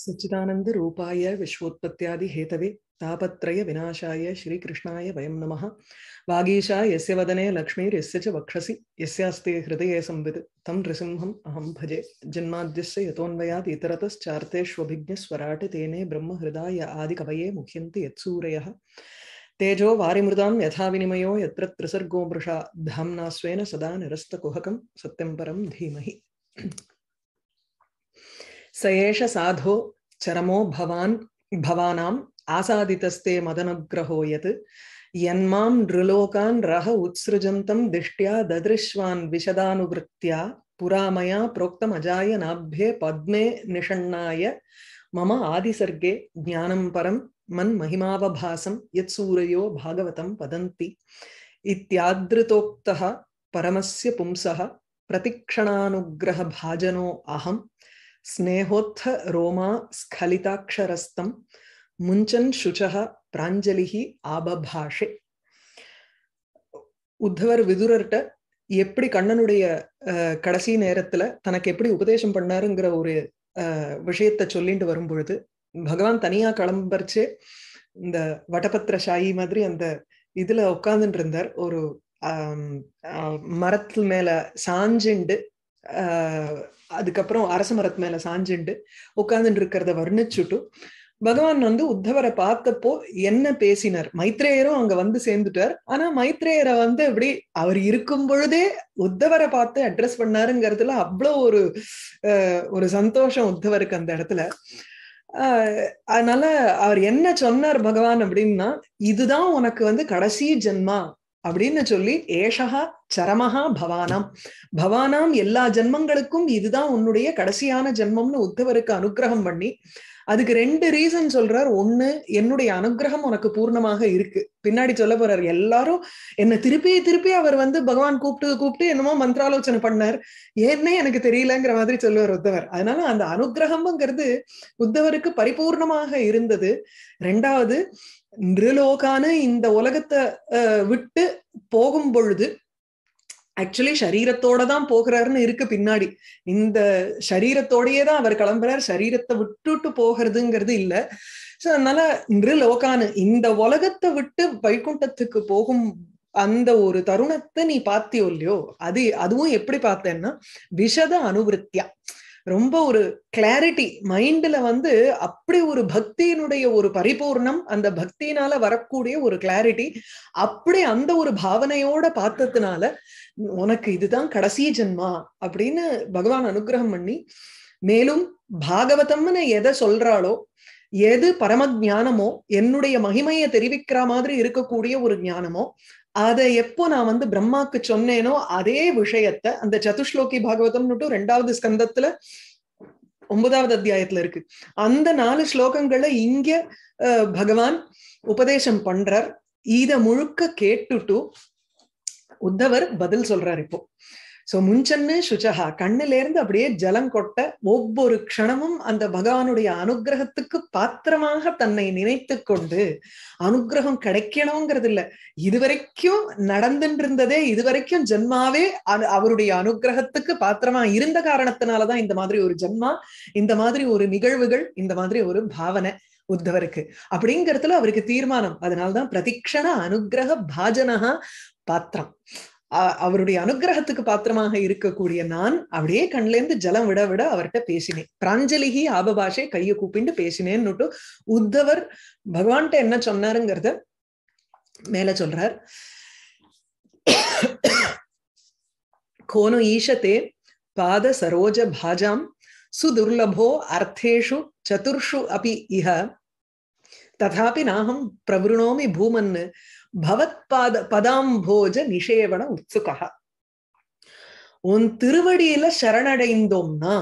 सच्चिदानंद रूपाय विश्वोत्पत्त्यादि Hathaway तापत्रय विनाशाय श्री कृष्णाय वयं नमः वागीशा यस्य वदने यस्य च वक्षसि यस्य अस्ते हृदये संवित् तं नृसिंहम् अहं भजे जन्माद्यस्य यतोन्वयात् इतरतश्चार्तेष्वभिज्ञ इतरतश्चार्थेष्वभिज्ञस्वराट् तेने ब्रह्म आदि कवये मुह्यन्ति यत्सूरयः तेजो वारिमृदां यथा विनिमयो यत्र त्रिसर्गो मृषा धाम्ना स्वेन सदा निरस्तकुहकं सत्यं परं धीमहि स एष साधो चरमो भवान् भवानाम् आसादितस्ते मदनुग्रहो यत् यन्मां नृलोकान् रह उत्सृजन्तं दिष्ट्या ददृश्वान् विशदानुवृत्त्या पुरा मया प्रोक्तमजायनाभ्ये पद्मे निषण्णाय मम आदिसर्गे ज्ञानं परं मन्महिमावभासं यत्सूरयो भागवतं वदन्ति इत्यादृतोक्तः परमस्य पुंसः प्रतिक्षणानुग्रहभाजनो अहं स्नेहोत्थ ரோமா ஸ்கலிதாட்சரஸ்தம் முஞ்சன் शुचः பிராஞ்சலிஹ ஆபபாஷே உத்தவர் விதுரர்கிட்ட எப்படி கண்ணனுடைய கடைசி நேரத்துல தனக்கு எப்படி உபதேசம் பண்ணாருங்கிற ஒரு விஷயத்த சொல்லிட்டு வரும் பொழுது பகவான் தனியா கிளம்பரிச்சு இந்த வடபத்திர சாயி மாதிரி அந்த இதுல உட்கார்ந்துட்டு இருந்தார் ஒரு மரத்து மேல சாஞ்சுண்டு அதுக்கப்புறம் அரச மரத்து மேல சாஞ்சுண்டு உட்கார்ந்துட்டு இருக்கிறத வர்ணிச்சுட்டும் பகவான் வந்து உத்தவரை பார்த்தப்போ என்ன பேசினார் மைத்ரேயரும் அங்க வந்து சேர்ந்துட்டார் ஆனா மைத்ரேயரை வந்து அப்படி அவர் இருக்கும் பொழுதே உத்தவரை பார்த்து அட்ரஸ் பண்ணாருங்கிறதுல அவ்வளோ ஒரு ஒரு சந்தோஷம் உத்தவருக்கு அந்த இடத்துல அதனால அவர் என்ன சொன்னார் பகவான் அப்படின்னா இதுதான் உனக்கு வந்து கடைசி ஜென்மா அப்படின்னு சொல்லி ஏஷகா சரமஹா பவானாம் பவானாம் எல்லா ஜென்மங்களுக்கும் இதுதான் உன்னுடைய கடைசியான ஜென்மம்னு உத்தவருக்கு அனுகிரகம் பண்ணி அதுக்கு ரெண்டு ரீசன் சொல்றார் ஒண்ணு என்னுடைய அனுகிரகம் உனக்கு பூர்ணமாக இருக்கு பின்னாடி சொல்ல போறார் எல்லாரும் என்னை திருப்பி திருப்பி அவர் வந்து பகவான் கூப்பிட்டு கூப்பிட்டு என்னமோ மந்திராலோசனை பண்ணார் ஏன்னே எனக்கு தெரியலங்கிற மாதிரி சொல்லுவார் உத்தவர் அதனால அந்த அனுகிரகம்ங்கிறது உத்தவருக்கு பரிபூர்ணமாக இருந்தது ரெண்டாவது நிருலோகான இந்த உலகத்தை விட்டு போகும் பொழுது ஆக்சுவலி சரீரத்தோட தான் போகிறாருன்னு இருக்கு பின்னாடி இந்த சரீரத்தோடையே தான் அவர் கிளம்புறாரு சரீரத்தை விட்டுட்டு போகிறதுங்கிறது இல்லை ஸோ அதனால நிருலோகானு இந்த உலகத்தை விட்டு வைகுண்டத்துக்கு போகும் அந்த ஒரு தருணத்தை நீ பார்த்தியோ இல்லையோ அது அதுவும் எப்படி பார்த்தேன்னா விஷத அனுவருத்தியா ரொம்ப ஒரு கிளாரிட்டி மைண்ட்ல வந்து அப்படி ஒரு பக்தியினுடைய ஒரு பரிபூர்ணம் அந்த பக்தியினால வரக்கூடிய ஒரு கிளாரிட்டி அப்படி அந்த ஒரு பாவனையோட பார்த்ததுனால உனக்கு இதுதான் கடைசி ஜென்மா அப்படின்னு பகவான் அனுகிரகம் பண்ணி மேலும் பாகவதம்னு எதை சொல்றாளோ எது பரம ஜானமோ என்னுடைய மகிமையை தெரிவிக்கிற மாதிரி இருக்கக்கூடிய ஒரு ஞானமோ அதை எப்போ நான் வந்து பிரம்மாக்கு சொன்னேனோ அதே விஷயத்த அந்த சதுஷ்லோகி பாகவதம்னுட்டு ரெண்டாவது ஸ்கந்தத்துல ஒன்பதாவது அத்தியாயத்துல இருக்கு அந்த நாலு ஸ்லோகங்களை இங்க பகவான் உபதேசம் பண்றார் இத முழுக்க கேட்டுட்டு உத்தவர் பதில் சொல்றார் இப்போ சோ முன்சன்னு சுச்சகா கண்ணிலேருந்து அப்படியே ஜலம் கொட்ட ஒவ்வொரு க்ஷணமும் அந்த பகவானுடைய அனுகிரகத்துக்கு பாத்திரமாக தன்னை நினைத்து கொண்டு அனுகிரகம் கிடைக்கணுங்கிறது இல்ல இதுவரைக்கும் நடந்துட்டு இருந்ததே இதுவரைக்கும் ஜென்மாவே அவருடைய அனுகிரகத்துக்கு பாத்திரமா இருந்த காரணத்தினாலதான் இந்த மாதிரி ஒரு ஜென்மா இந்த மாதிரி ஒரு நிகழ்வுகள் இந்த மாதிரி ஒரு பாவனை உத்தவருக்கு அப்படிங்கிறதுல அவருக்கு தீர்மானம் அதனாலதான் பிரதிக்ஷண அனுகிரக பாஜனகா பாத்திரம் அவருடைய அனுகிரகத்துக்கு பாத்திரமாக இருக்கக்கூடிய நான் அப்படியே கண்லேருந்து ஜலம் விட விட அவர்கிட்ட பேசினேன் பிராஞ்சலிகி ஆபபாஷை கையை கூப்பிண்டு பேசினேன்னு உத்தவர் பகவான்கிட்ட என்ன சொன்னாருங்கிறத மேல சொல்றார் கோனு ஈஷத்தே பாத சரோஜ பாஜாம் சுதுர்லபோ அர்த்தேஷு சதுர்ஷு அபி இஹ ததாபி நாகம் பிரவருணோமி பூமன்னு பவத் பாத பதாம்போஜ நிஷேவன உற்சுகா உன் திருவடியில சரணடைந்தோம்னா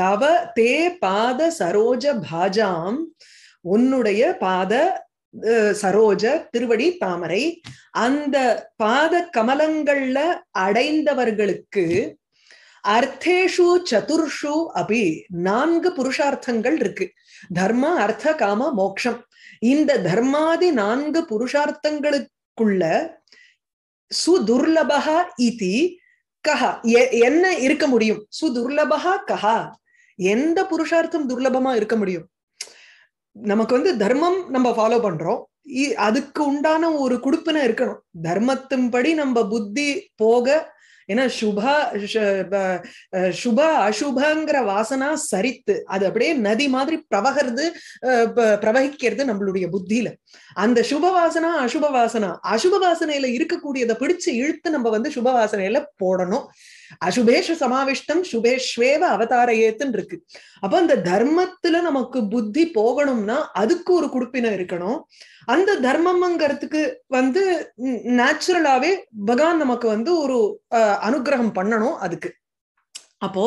தவ தே பாத சரோஜ பாஜாம் உன்னுடைய பாத சரோஜ திருவடி தாமரை அந்த பாத கமலங்கள்ல அடைந்தவர்களுக்கு அர்த்தேஷு சதுர்ஷு அபி நான்கு புருஷார்த்தங்கள் இருக்கு தர்ம அர்த்த காம மோக்ஷம் இந்த தர்மாதி நான்கு புருஷார்த்தங்களுக்குள்ள சுதுர்லபா இதி கஹா என்ன இருக்க முடியும் சுதுர்லபா கஹா எந்த புருஷார்த்தம் துர்லபமா இருக்க முடியும் நமக்கு வந்து தர்மம் நம்ம ஃபாலோ பண்றோம் அதுக்கு உண்டான ஒரு குடுப்பின இருக்கணும் தர்மத்தின்படி நம்ம புத்தி போக ஏன்னா சுபா சுபா அசுபங்கிற வாசனா சரித்து அது அப்படியே நதி மாதிரி பிரவகிறது பிரவகிக்கிறது நம்மளுடைய புத்தியில அந்த சுப வாசனா அசுப வாசனா அசுப வாசனையில இருக்கக்கூடியதை பிடிச்சு இழுத்து நம்ம வந்து சுப வாசனையில போடணும் அசுபேஷ சமாவிஷ்டம் சுபேஷ்வேவ அவதார ஏத்துன்னு இருக்கு அப்ப அந்த தர்மத்துல நமக்கு புத்தி போகணும்னா அதுக்கு ஒரு குடுப்பினம் இருக்கணும் அந்த தர்மம்ங்கிறதுக்கு வந்து நேச்சுரலாவே பகவான் நமக்கு வந்து ஒரு அனுகிரகம் பண்ணணும் அதுக்கு அப்போ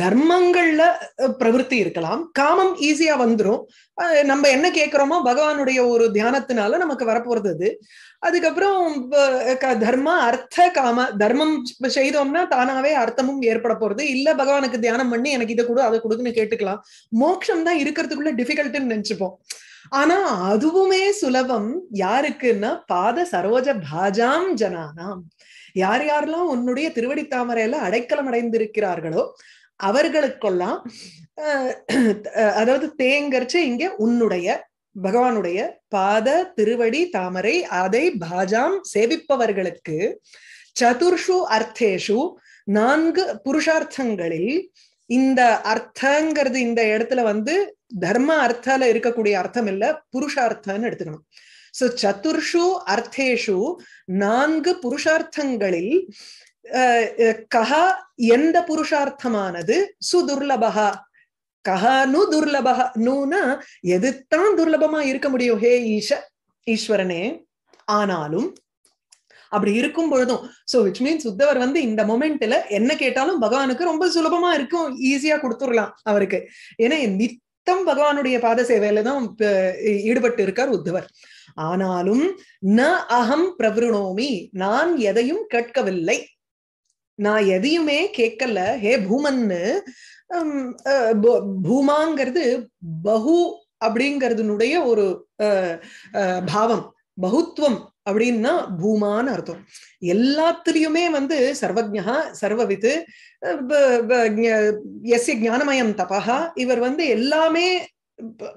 தர்மங்கள்ல பிரவருத்தி இருக்கலாம் காமம் ஈஸியா வந்துடும் நம்ம என்ன கேட்கிறோமோ பகவானுடைய ஒரு தியானத்தினால நமக்கு வரப்போறது அது அதுக்கப்புறம் தர்ம அர்த்த காம தர்மம் செய்தோம்னா தானாவே அர்த்தமும் ஏற்பட போறது இல்ல பகவானுக்கு தியானம் பண்ணி எனக்கு இதை கொடு அதை கொடுக்குன்னு கேட்டுக்கலாம் மோட்சம் தான் இருக்கிறதுக்குள்ள டிஃபிகல்ட்டுன்னு நினைச்சுப்போம் ஆனா அதுவுமே சுலபம் யாருக்குன்னா பாத சரோஜ பாஜாம் ஜனானாம் யார் யாரெல்லாம் உன்னுடைய திருவடி தாமரையில அடைக்கலம் அடைந்திருக்கிறார்களோ அவர்களுக்கெல்லாம் அதாவது தேங்கர்ச்சி இங்க உன்னுடைய பகவானுடைய பாத திருவடி தாமரை அதை பாஜாம் சேவிப்பவர்களுக்கு சதுர்ஷு அர்த்தேஷு நான்கு புருஷார்த்தங்களில் இந்த அர்த்தங்கிறது இந்த இடத்துல வந்து தர்ம அர்த்தால இருக்கக்கூடிய அர்த்தம் இல்ல புருஷார்த்தம்னு எடுத்துக்கணும் சோ சத்துர்ஷு அர்த்தேஷு நான்கு புருஷார்த்தங்களில் கஹா எந்த புருஷார்த்தமானது சுதுர்லபகா கஹா நு நூனா எதுத்தான் துர்லபமா இருக்க முடியும் ஹே ஈஷ ஈஸ்வரனே ஆனாலும் அப்படி இருக்கும் பொழுதும் சோ விச் மீன்ஸ் உத்தவர் வந்து இந்த மொமெண்ட்ல என்ன கேட்டாலும் பகவானுக்கு ரொம்ப சுலபமா இருக்கும் ஈஸியா கொடுத்துடலாம் அவருக்கு ஏன்னா நித்தம் பகவானுடைய பாத சேவையில தான் ஈடுபட்டு இருக்கார் உத்தவர் ஆனாலும் ந அகம் பிரபுணோமி நான் எதையும் கேட்கவில்லை நான் எதையுமே கேட்கல ஹே பூமன்னு பூமாங்கிறது பகு அப்படிங்கறதுனுடைய ஒரு பாவம் பகுத்துவம் அப்படின்னா பூமான்னு அர்த்தம் எல்லாத்துலயுமே வந்து சர்வஜா சர்வவித்து எஸ் ஞானமயம் தபா இவர் வந்து எல்லாமே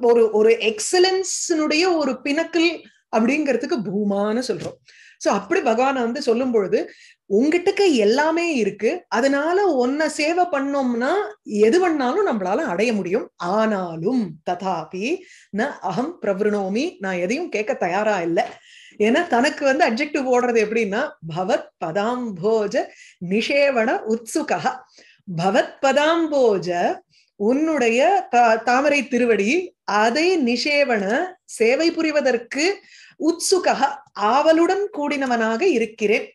ஒரு ஒரு எக்ஸலன்ஸினுடைய ஒரு பினக்கிள் அப்படிங்கிறதுக்கு பூமான்னு சொல்றோம் சோ அப்படி பகவான வந்து சொல்லும் பொழுது உங்ககிட்ட எல்லாமே இருக்கு அதனால ஒன்ன சேவை பண்ணோம்னா எது பண்ணாலும் நம்மளால அடைய முடியும் ஆனாலும் ததாபி ந அகம் பிரவருணோமி நான் எதையும் கேட்க தயாரா இல்லை ஏன்னா தனக்கு வந்து அப்ஜெக்டிவ் ஓடுறது எப்படின்னா பவத் போஜ நிஷேவன உத்சுகா பவத் போஜ உன்னுடைய தாமரை திருவடி அதை நிஷேவன சேவை புரிவதற்கு உத்சுகா ஆவலுடன் கூடினவனாக இருக்கிறேன்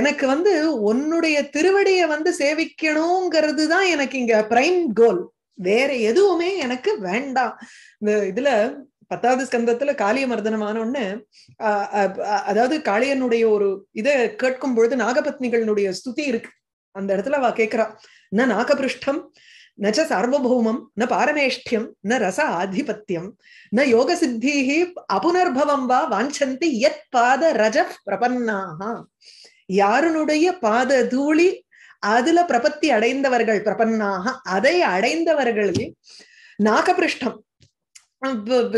எனக்கு வந்து உன்னுடைய திருவடியை வந்து சேவிக்கணுங்கிறது தான் எனக்கு இங்க பிரைம் கோல் வேற எதுவுமே எனக்கு வேண்டாம் இந்த இதுல பத்தாவது ஸ்கந்தத்துல காளிய மர்தனமான உடனே அதாவது காளியனுடைய ஒரு இதை கேட்கும் பொழுது நாகபத்னிகளினுடைய ஸ்துதி இருக்கு அந்த இடத்துல அவ கேக்குறா ந நாகபிருஷ்டம் நச்ச சார்வபௌமம் ந பாரமேஷ்டியம் ந ரச ஆதிபத்தியம் ந யோக சித்தி அபுனர்பவம் வா வாஞ்சந்தி எத் பாத ரஜ பிரபன்னாக யாருனுடைய பாத தூளி அதுல பிரபத்தி அடைந்தவர்கள் பிரபன்னாக அதை அடைந்தவர்கள் நாகபிருஷ்டம்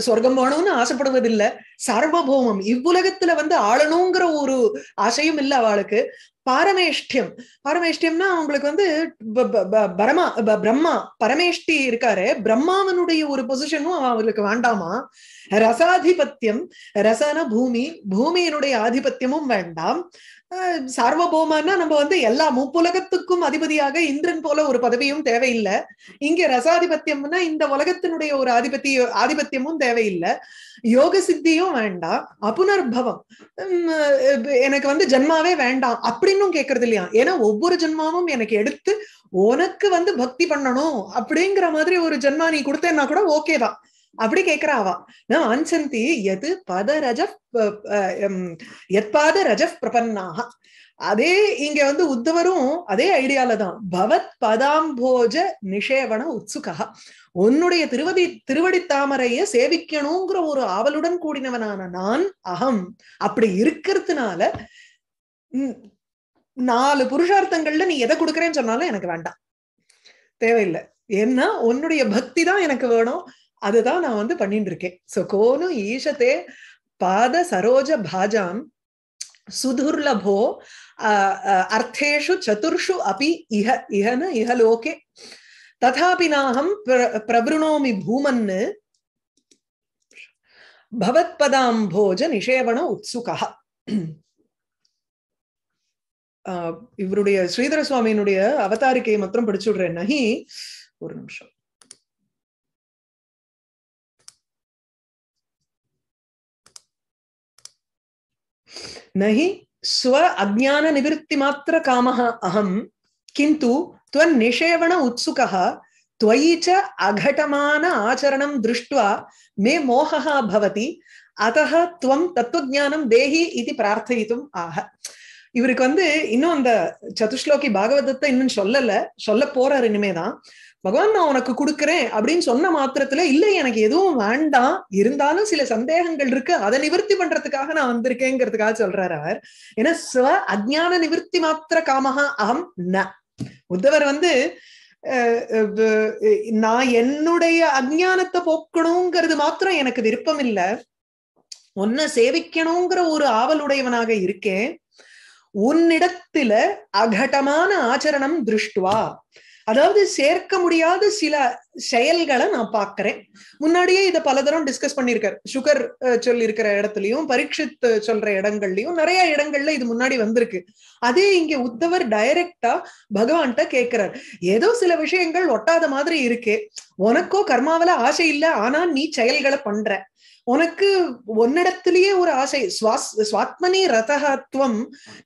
சொர்க்கம் போகணும்னு ஆசைப்படுவதில்லை சார்வபௌமம் இவ்வுலகத்துல வந்து ஆளணுங்கிற ஒரு ஆசையும் இல்லை அவளுக்கு பாரமேஷ்டியம் பாரமேஷ்டியம்னா அவங்களுக்கு வந்து பரமா பிரம்மா பரமேஷ்டி இருக்காரு பிரம்மாவனுடைய ஒரு பொசிஷனும் அவங்களுக்கு வேண்டாமா ரசாதிபத்தியம் ரசன பூமி பூமியினுடைய ஆதிபத்தியமும் வேண்டாம் சார்வபௌமானா நம்ம வந்து எல்லா முப்புலகத்துக்கும் அதிபதியாக இந்திரன் போல ஒரு பதவியும் தேவையில்லை இங்க ரசாதிபத்தியம்னா இந்த உலகத்தினுடைய ஒரு அதிபத்திய ஆதிபத்தியமும் தேவையில்லை யோக சித்தியும் வேண்டாம் அபுனர்பவம் எனக்கு வந்து ஜென்மாவே வேண்டாம் அப்படின்னும் கேட்கறது இல்லையா ஏன்னா ஒவ்வொரு ஜென்மாவும் எனக்கு எடுத்து உனக்கு வந்து பக்தி பண்ணணும் அப்படிங்கிற மாதிரி ஒரு ஜென்மா நீ கொடுத்தேன்னா கூட ஓகே தான் அப்படி கேக்குறா அவா ஆன்சந்தி எது பத ரஜ எத்பாத ரஜ பிரபன்னாக அதே இங்க வந்து உத்தவரும் அதே ஐடியால தான் பவத் பதாம்போஜ நிஷேவன உத்சுகா உன்னுடைய திருவதி திருவடி தாமரைய சேவிக்கணுங்கிற ஒரு ஆவலுடன் கூடினவனான நான் அகம் அப்படி இருக்கிறதுனால நாலு புருஷார்த்தங்கள்ல நீ எதை கொடுக்குறேன்னு சொன்னாலும் எனக்கு வேண்டாம் தேவையில்லை ஏன்னா உன்னுடைய பக்தி தான் எனக்கு வேணும் அதுதான் நான் வந்து பண்ணிட்டு இருக்கேன் சோ கோனு ஈஷத்தே பாத சரோஜ பாஜாம் சுதுர்லபோ அர்த்தேஷு சதுர்ஷு அபி இஹ இஹன இஹலோகே ததாபி நாகம் பிரபுணோமி பூமன் போஜ நிஷேவன உத்சுகா இவருடைய ஸ்ரீதர சுவாமியினுடைய அவதாரிக்கையை மாத்திரம் படிச்சுடுறேன் நகி ஒரு நிமிஷம் नहि स्व अज्ञान निवृत्ति मात्र कामः अहं किन्तु त्वन्निषेवण उत्सुकः त्वयि च அகட்டமான ஆச்சரணம் திருஷ்டுவா மே மோகா பவதி அத்தக துவம் தத்துவஜானம் தேஹி இது பிரார்த்தித்தும் ஆக இவருக்கு வந்து இன்னும் அந்த சதுஷ்லோகி பாகவதத்தை இன்னும் சொல்லல சொல்ல போறாரு இனிமேதான் பகவான் நான் உனக்கு கொடுக்குறேன் அப்படின்னு சொன்ன மாத்திரத்துல இல்லை எனக்கு எதுவும் வேண்டாம் இருந்தாலும் சில சந்தேகங்கள் இருக்கு அதை நிவர்த்தி பண்றதுக்காக நான் வந்திருக்கேங்கிறதுக்காக சொல்றாரு அவர் ஏன்னா சுவ அஜான நிவர்த்தி மாத்திர காமகா அகம் ந உத்தவர் வந்து நான் என்னுடைய அஜானத்தை போக்கணுங்கிறது மாத்திரம் எனக்கு விருப்பம் இல்லை உன்னை சேவிக்கணுங்கிற ஒரு ஆவலுடையவனாக இருக்கேன் உன்னிடத்துல அகட்டமான ஆச்சரணம் திருஷ்டுவா அதாவது சேர்க்க முடியாத சில செயல்களை நான் பாக்குறேன் முன்னாடியே இதை பல தரம் டிஸ்கஸ் பண்ணிருக்காரு சுகர் சொல்லியிருக்கிற இடத்துலயும் பரீட்சித் சொல்ற இடங்கள்லயும் நிறைய இடங்கள்ல இது முன்னாடி வந்திருக்கு அதே இங்க உத்தவர் டைரக்டா பகவான்கிட்ட கேட்கிறார் ஏதோ சில விஷயங்கள் ஒட்டாத மாதிரி இருக்கு உனக்கோ கர்மாவில ஆசை இல்ல ஆனா நீ செயல்களை பண்ற உனக்கு ஒன்னிடத்திலேயே ஒரு ஆசை சுவாத்மனி ரதகத்துவம்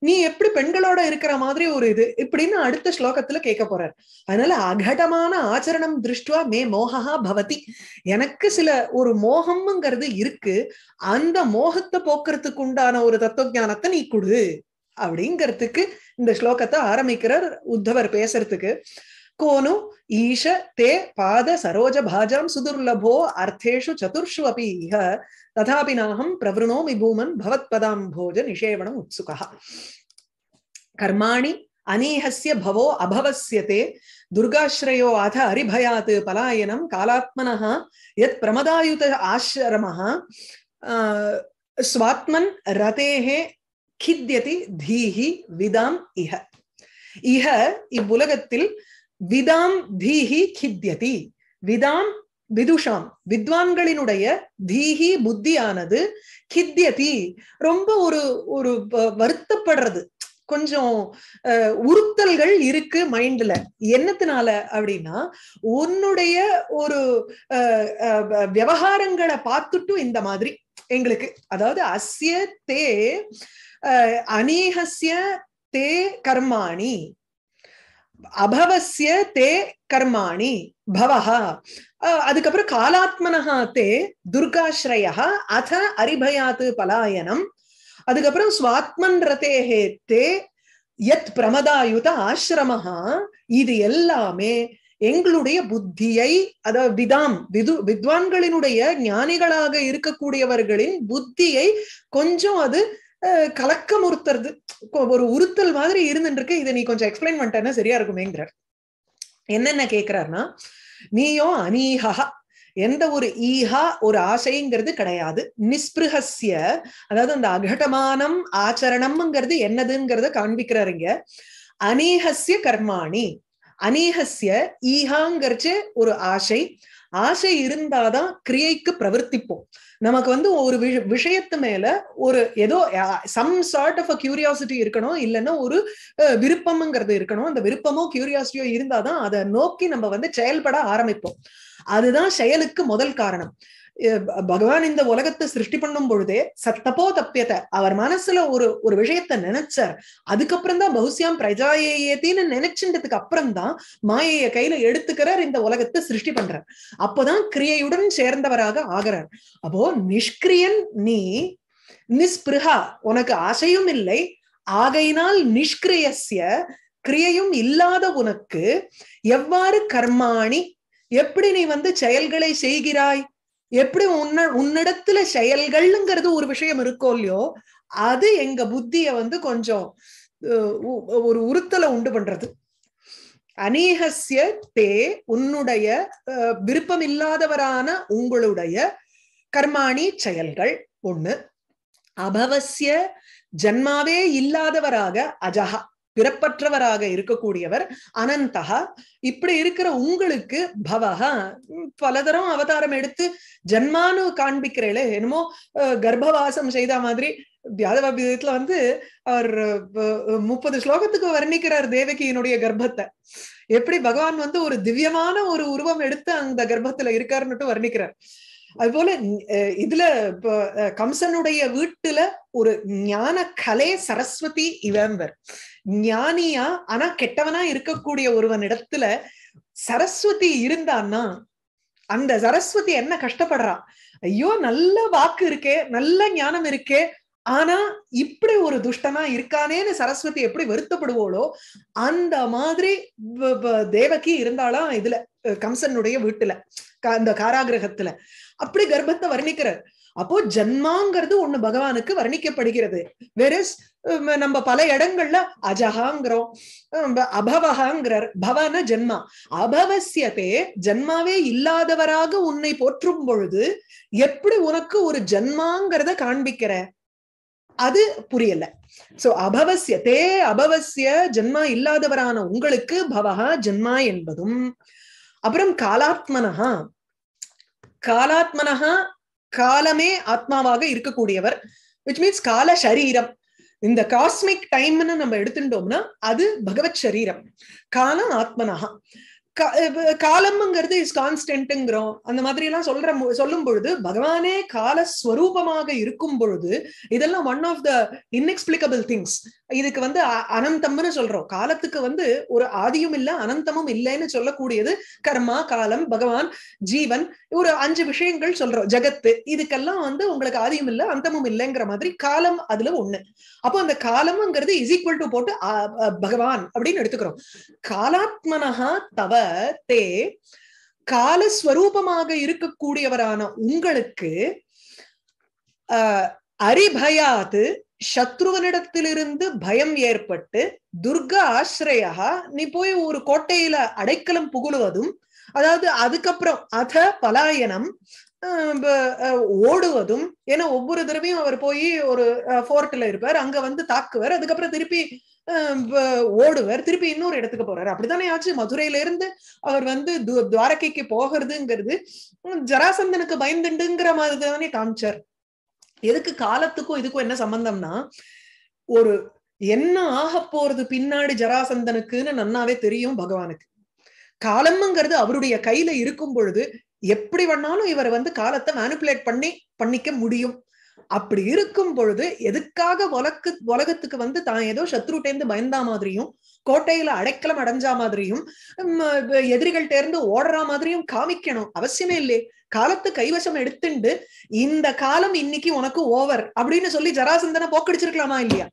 நீ எப்படி பெண்களோட இருக்கிற மாதிரி ஒரு இது இப்படின்னு அடுத்த ஸ்லோகத்துல கேட்க போறார் அதனால அகடமான ஆச்சரணம் திருஷ்டுவா மே மோகா பவதி எனக்கு சில ஒரு மோகம்ங்கிறது இருக்கு அந்த மோகத்தை போக்குறதுக்கு உண்டான ஒரு தத்துவ ஞானத்தை நீ கொடு அப்படிங்கிறதுக்கு இந்த ஸ்லோகத்தை ஆரம்பிக்கிறார் உத்தவர் பேசுறதுக்கு कोनु ईश ते पाद सरोज भाजां सुदुर्लभो अर्थेषु चतुर्षु अपि इह तथापि नाहं प्रवृणोमि भूमन् भवत्पदां भोज निषेवणम् उत्सुकः कर्माणि अनीहस्य भवो अभवस्यते दुर्गाश्रयो अथ हरिभयात् पलायनं कालात्मनः यत् प्रमदायुत आश्रमः स्वात्मन् रतेः खिद्यति धीः विदाम् इह इह இவ்வுலகத்தில் விதாம் தீஹி கித்தியதி விதாம் விதுஷாம் வித்வான்களினுடைய தீஹி புத்தியானது கித்தியதி ரொம்ப ஒரு ஒரு வருத்தப்படுறது கொஞ்சம் உறுத்தல்கள் இருக்கு மைண்ட்ல என்னத்தினால அப்படின்னா உன்னுடைய ஒரு விவகாரங்களை பார்த்துட்டும் இந்த மாதிரி எங்களுக்கு அதாவது அஸ்ய தே அநீகசிய தே கர்மாணி அபவசிய தே கர்மாணி பவஹா அதுக்கப்புறம் காலாத்மனஹா தே துர்காஸ்ரயா அத அரிபயாத்து பலாயனம் அதுக்கப்புறம் சுவாத்மன் ரதேஹே தே எத் பிரமதாயுத ஆசிரமஹா இது எல்லாமே எங்களுடைய புத்தியை அதாவது விதாம் விது வித்வான்களினுடைய ஞானிகளாக இருக்கக்கூடியவர்களின் புத்தியை கொஞ்சம் அது கலக்கம் உறுத்துறது ஒரு உறுத்தல் மாதிரி இருந்துருக்கு இதை நீ கொஞ்சம் எக்ஸ்பிளைன் பண்ணிட்டா சரியா இருக்குமேங்கிறார் என்னென்ன கேட்கிறாருன்னா நீயும் அனீஹா எந்த ஒரு ஈஹா ஒரு ஆசைங்கிறது கிடையாது நிஸ்பிருகசிய அதாவது அந்த அகட்டமானம் ஆச்சரணம்ங்கிறது என்னதுங்கிறத காண்பிக்கிறாருங்க அநீகசிய கர்மாணி அநீகசிய ஈஹாங்கிறச்சு ஒரு ஆசை ஆசை இருந்தாதான் கிரியைக்கு பிரவர்த்திப்போம் நமக்கு வந்து ஒரு விஷயத்து மேல ஒரு ஏதோ some sort of a curiosity இருக்கணும் இல்லைன்னா ஒரு விருப்பம்ங்கிறது இருக்கணும் அந்த விருப்பமோ கியூரியாசிட்டியோ இருந்தாதான் அதை நோக்கி நம்ம வந்து செயல்பட ஆரம்பிப்போம் அதுதான் செயலுக்கு முதல் காரணம் பகவான் இந்த உலகத்தை சிருஷ்டி பண்ணும் பொழுதே சத்தப்போ தப்பியத அவர் மனசுல ஒரு ஒரு விஷயத்த நினைச்சார் அதுக்கப்புறம் தான் பகுசியாம் பிரஜாயேத்தின்னு நினைச்சுன்றதுக்கு அப்புறம் தான் மாயைய கையில எடுத்துக்கிறார் இந்த உலகத்தை சிருஷ்டி பண்றார் அப்போதான் கிரியையுடன் சேர்ந்தவராக ஆகிறார் அப்போ நிஷ்கிரியன் நீ நிஸ்பிருஹா உனக்கு ஆசையும் இல்லை ஆகையினால் நிஷ்கிரியசிய கிரியையும் இல்லாத உனக்கு எவ்வாறு கர்மாணி எப்படி நீ வந்து செயல்களை செய்கிறாய் எப்படி உன்ன உன்னிடத்துல செயல்கள்ங்கிறது ஒரு விஷயம் இருக்கோ இல்லையோ அது எங்க புத்திய வந்து கொஞ்சம் ஒரு உறுத்தலை உண்டு பண்றது அநீகசிய தே உன்னுடைய விருப்பம் இல்லாதவரான உங்களுடைய கர்மாணி செயல்கள் ஒண்ணு அபவசிய ஜன்மாவே இல்லாதவராக அஜகா பிறப்பற்றவராக இருக்கக்கூடியவர் அனந்தகா இப்படி இருக்கிற உங்களுக்கு பவகா பலதரம் அவதாரம் எடுத்து ஜன்மானு காண்பிக்கிறேளே என்னமோ கர்ப்பவாசம் செய்த மாதிரி தியாதவ வந்து அவர் முப்பது ஸ்லோகத்துக்கு வர்ணிக்கிறார் தேவகியினுடைய கர்ப்பத்தை எப்படி பகவான் வந்து ஒரு திவ்யமான ஒரு உருவம் எடுத்து அந்த கர்ப்பத்துல இருக்காருன்னுட்டு வர்ணிக்கிறார் அதுபோல இதுல கம்சனுடைய வீட்டுல ஒரு ஞான கலை சரஸ்வதி இவம்பர் ஞானியா ஆனா கெட்டவனா இருக்கக்கூடிய ஒருவன் இடத்துல சரஸ்வதி இருந்தான்னா அந்த சரஸ்வதி என்ன கஷ்டப்படுறான் ஐயோ நல்ல வாக்கு இருக்கே நல்ல ஞானம் இருக்கே ஆனா இப்படி ஒரு துஷ்டனா இருக்கானேன்னு சரஸ்வதி எப்படி வருத்தப்படுவோளோ அந்த மாதிரி தேவகி இருந்தாலாம் இதுல கம்சனுடைய வீட்டுல அந்த காராகிரகத்துல அப்படி கர்ப்பத்தை வர்ணிக்கிறார் அப்போ ஜன்மாங்கிறது ஒண்ணு பகவானுக்கு வர்ணிக்கப்படுகிறது வெரஸ் நம்ம பல இடங்கள்ல அஜகாங்கிறோம் அபவகாங்கிறார் பவன ஜென்மா அபவசியத்தே ஜென்மாவே இல்லாதவராக உன்னை போற்றும் பொழுது எப்படி உனக்கு ஒரு ஜென்மாங்கிறத காண்பிக்கிற அது புரியல சோ அபவசிய தே அபவசிய ஜென்மா இல்லாதவரான உங்களுக்கு பவஹா ஜென்மா என்பதும் அப்புறம் காலாத்மனஹா காலாத்மனஹா காலமே ஆத்மாவாக இருக்கக்கூடியவர் விச் மீன்ஸ் கால சரீரம் இந்த காஸ்மிக் டைம்னு நம்ம எடுத்துட்டோம்னா அது பகவத் சரீரம் காலம் ஆத்மனஹா காலம்ங்கிறது இஸ் கான்ஸ்டன்ட்ங்கிறோம் அந்த மாதிரி எல்லாம் சொல்ற சொல்லும் பொழுது பகவானே கால ஸ்வரூபமாக இருக்கும் பொழுது இதெல்லாம் one of the inexplicable things இதுக்கு வந்து அனந்தம்னு சொல்றோம் காலத்துக்கு வந்து ஒரு ஆதியும் இல்ல அனந்தமும் இல்லைன்னு சொல்லக்கூடியது கர்மா காலம் பகவான் ஜீவன் ஒரு அஞ்சு விஷயங்கள் சொல்றோம் ஜகத்து இதுக்கெல்லாம் வந்து உங்களுக்கு ஆதியும் இல்ல அந்தமும் இல்லைங்கிற மாதிரி காலம் அதுல ஒண்ணு அப்போ அந்த காலம்ங்கிறது இஸ் ஈக்குவல் டு போட்டு பகவான் அப்படின்னு எடுத்துக்கிறோம் காலாத்மனஹா தவ தே காலஸ்வரூபமாக இருக்கக்கூடியவரான உங்களுக்கு அரிபயாது சத்ருவனிடத்திலிருந்து பயம் ஏற்பட்டு துர்க ஆசிரியா நீ போய் ஒரு கோட்டையில அடைக்கலம் புகழுவதும் அதாவது அதுக்கப்புறம் அத பலாயனம் ஓடுவதும் ஏன்னா ஒவ்வொரு தடவையும் அவர் போய் ஒரு ஃபோர்ட்ல இருப்பார் அங்க வந்து தாக்குவார் அதுக்கப்புறம் திருப்பி ஓடுவர் திருப்பி இன்னொரு இடத்துக்கு போறாரு அப்படித்தானே ஆச்சு மதுரையில இருந்து அவர் வந்து துவாரகைக்கு போகிறதுங்கிறது ஜராசந்தனுக்கு பயந்துண்டுங்கிற மாதிரி தானே காமிச்சார் எதுக்கு காலத்துக்கும் இதுக்கும் என்ன சம்பந்தம்னா ஒரு என்ன ஆக போறது பின்னாடி ஜராசந்தனுக்குன்னு நன்னாவே தெரியும் பகவானுக்கு காலம்ங்கிறது அவருடைய கையில இருக்கும் பொழுது எப்படி வேணாலும் இவர் வந்து காலத்தை மேனிப்புலேட் பண்ணி பண்ணிக்க முடியும் அப்படி இருக்கும் பொழுது எதுக்காக உலக்கு உலகத்துக்கு வந்து தான் ஏதோ சத்ருட்டேந்து பயந்தா மாதிரியும் கோட்டையில அடைக்கலம் அடைஞ்சா மாதிரியும் எதிரிகள் இருந்து ஓடுற மாதிரியும் காமிக்கணும் அவசியமே இல்லையே காலத்து கைவசம் எடுத்துண்டு இந்த காலம் இன்னைக்கு உனக்கு ஓவர் அப்படின்னு சொல்லி ஜராசந்தனை போக்கடிச்சிருக்கலாமா இல்லையா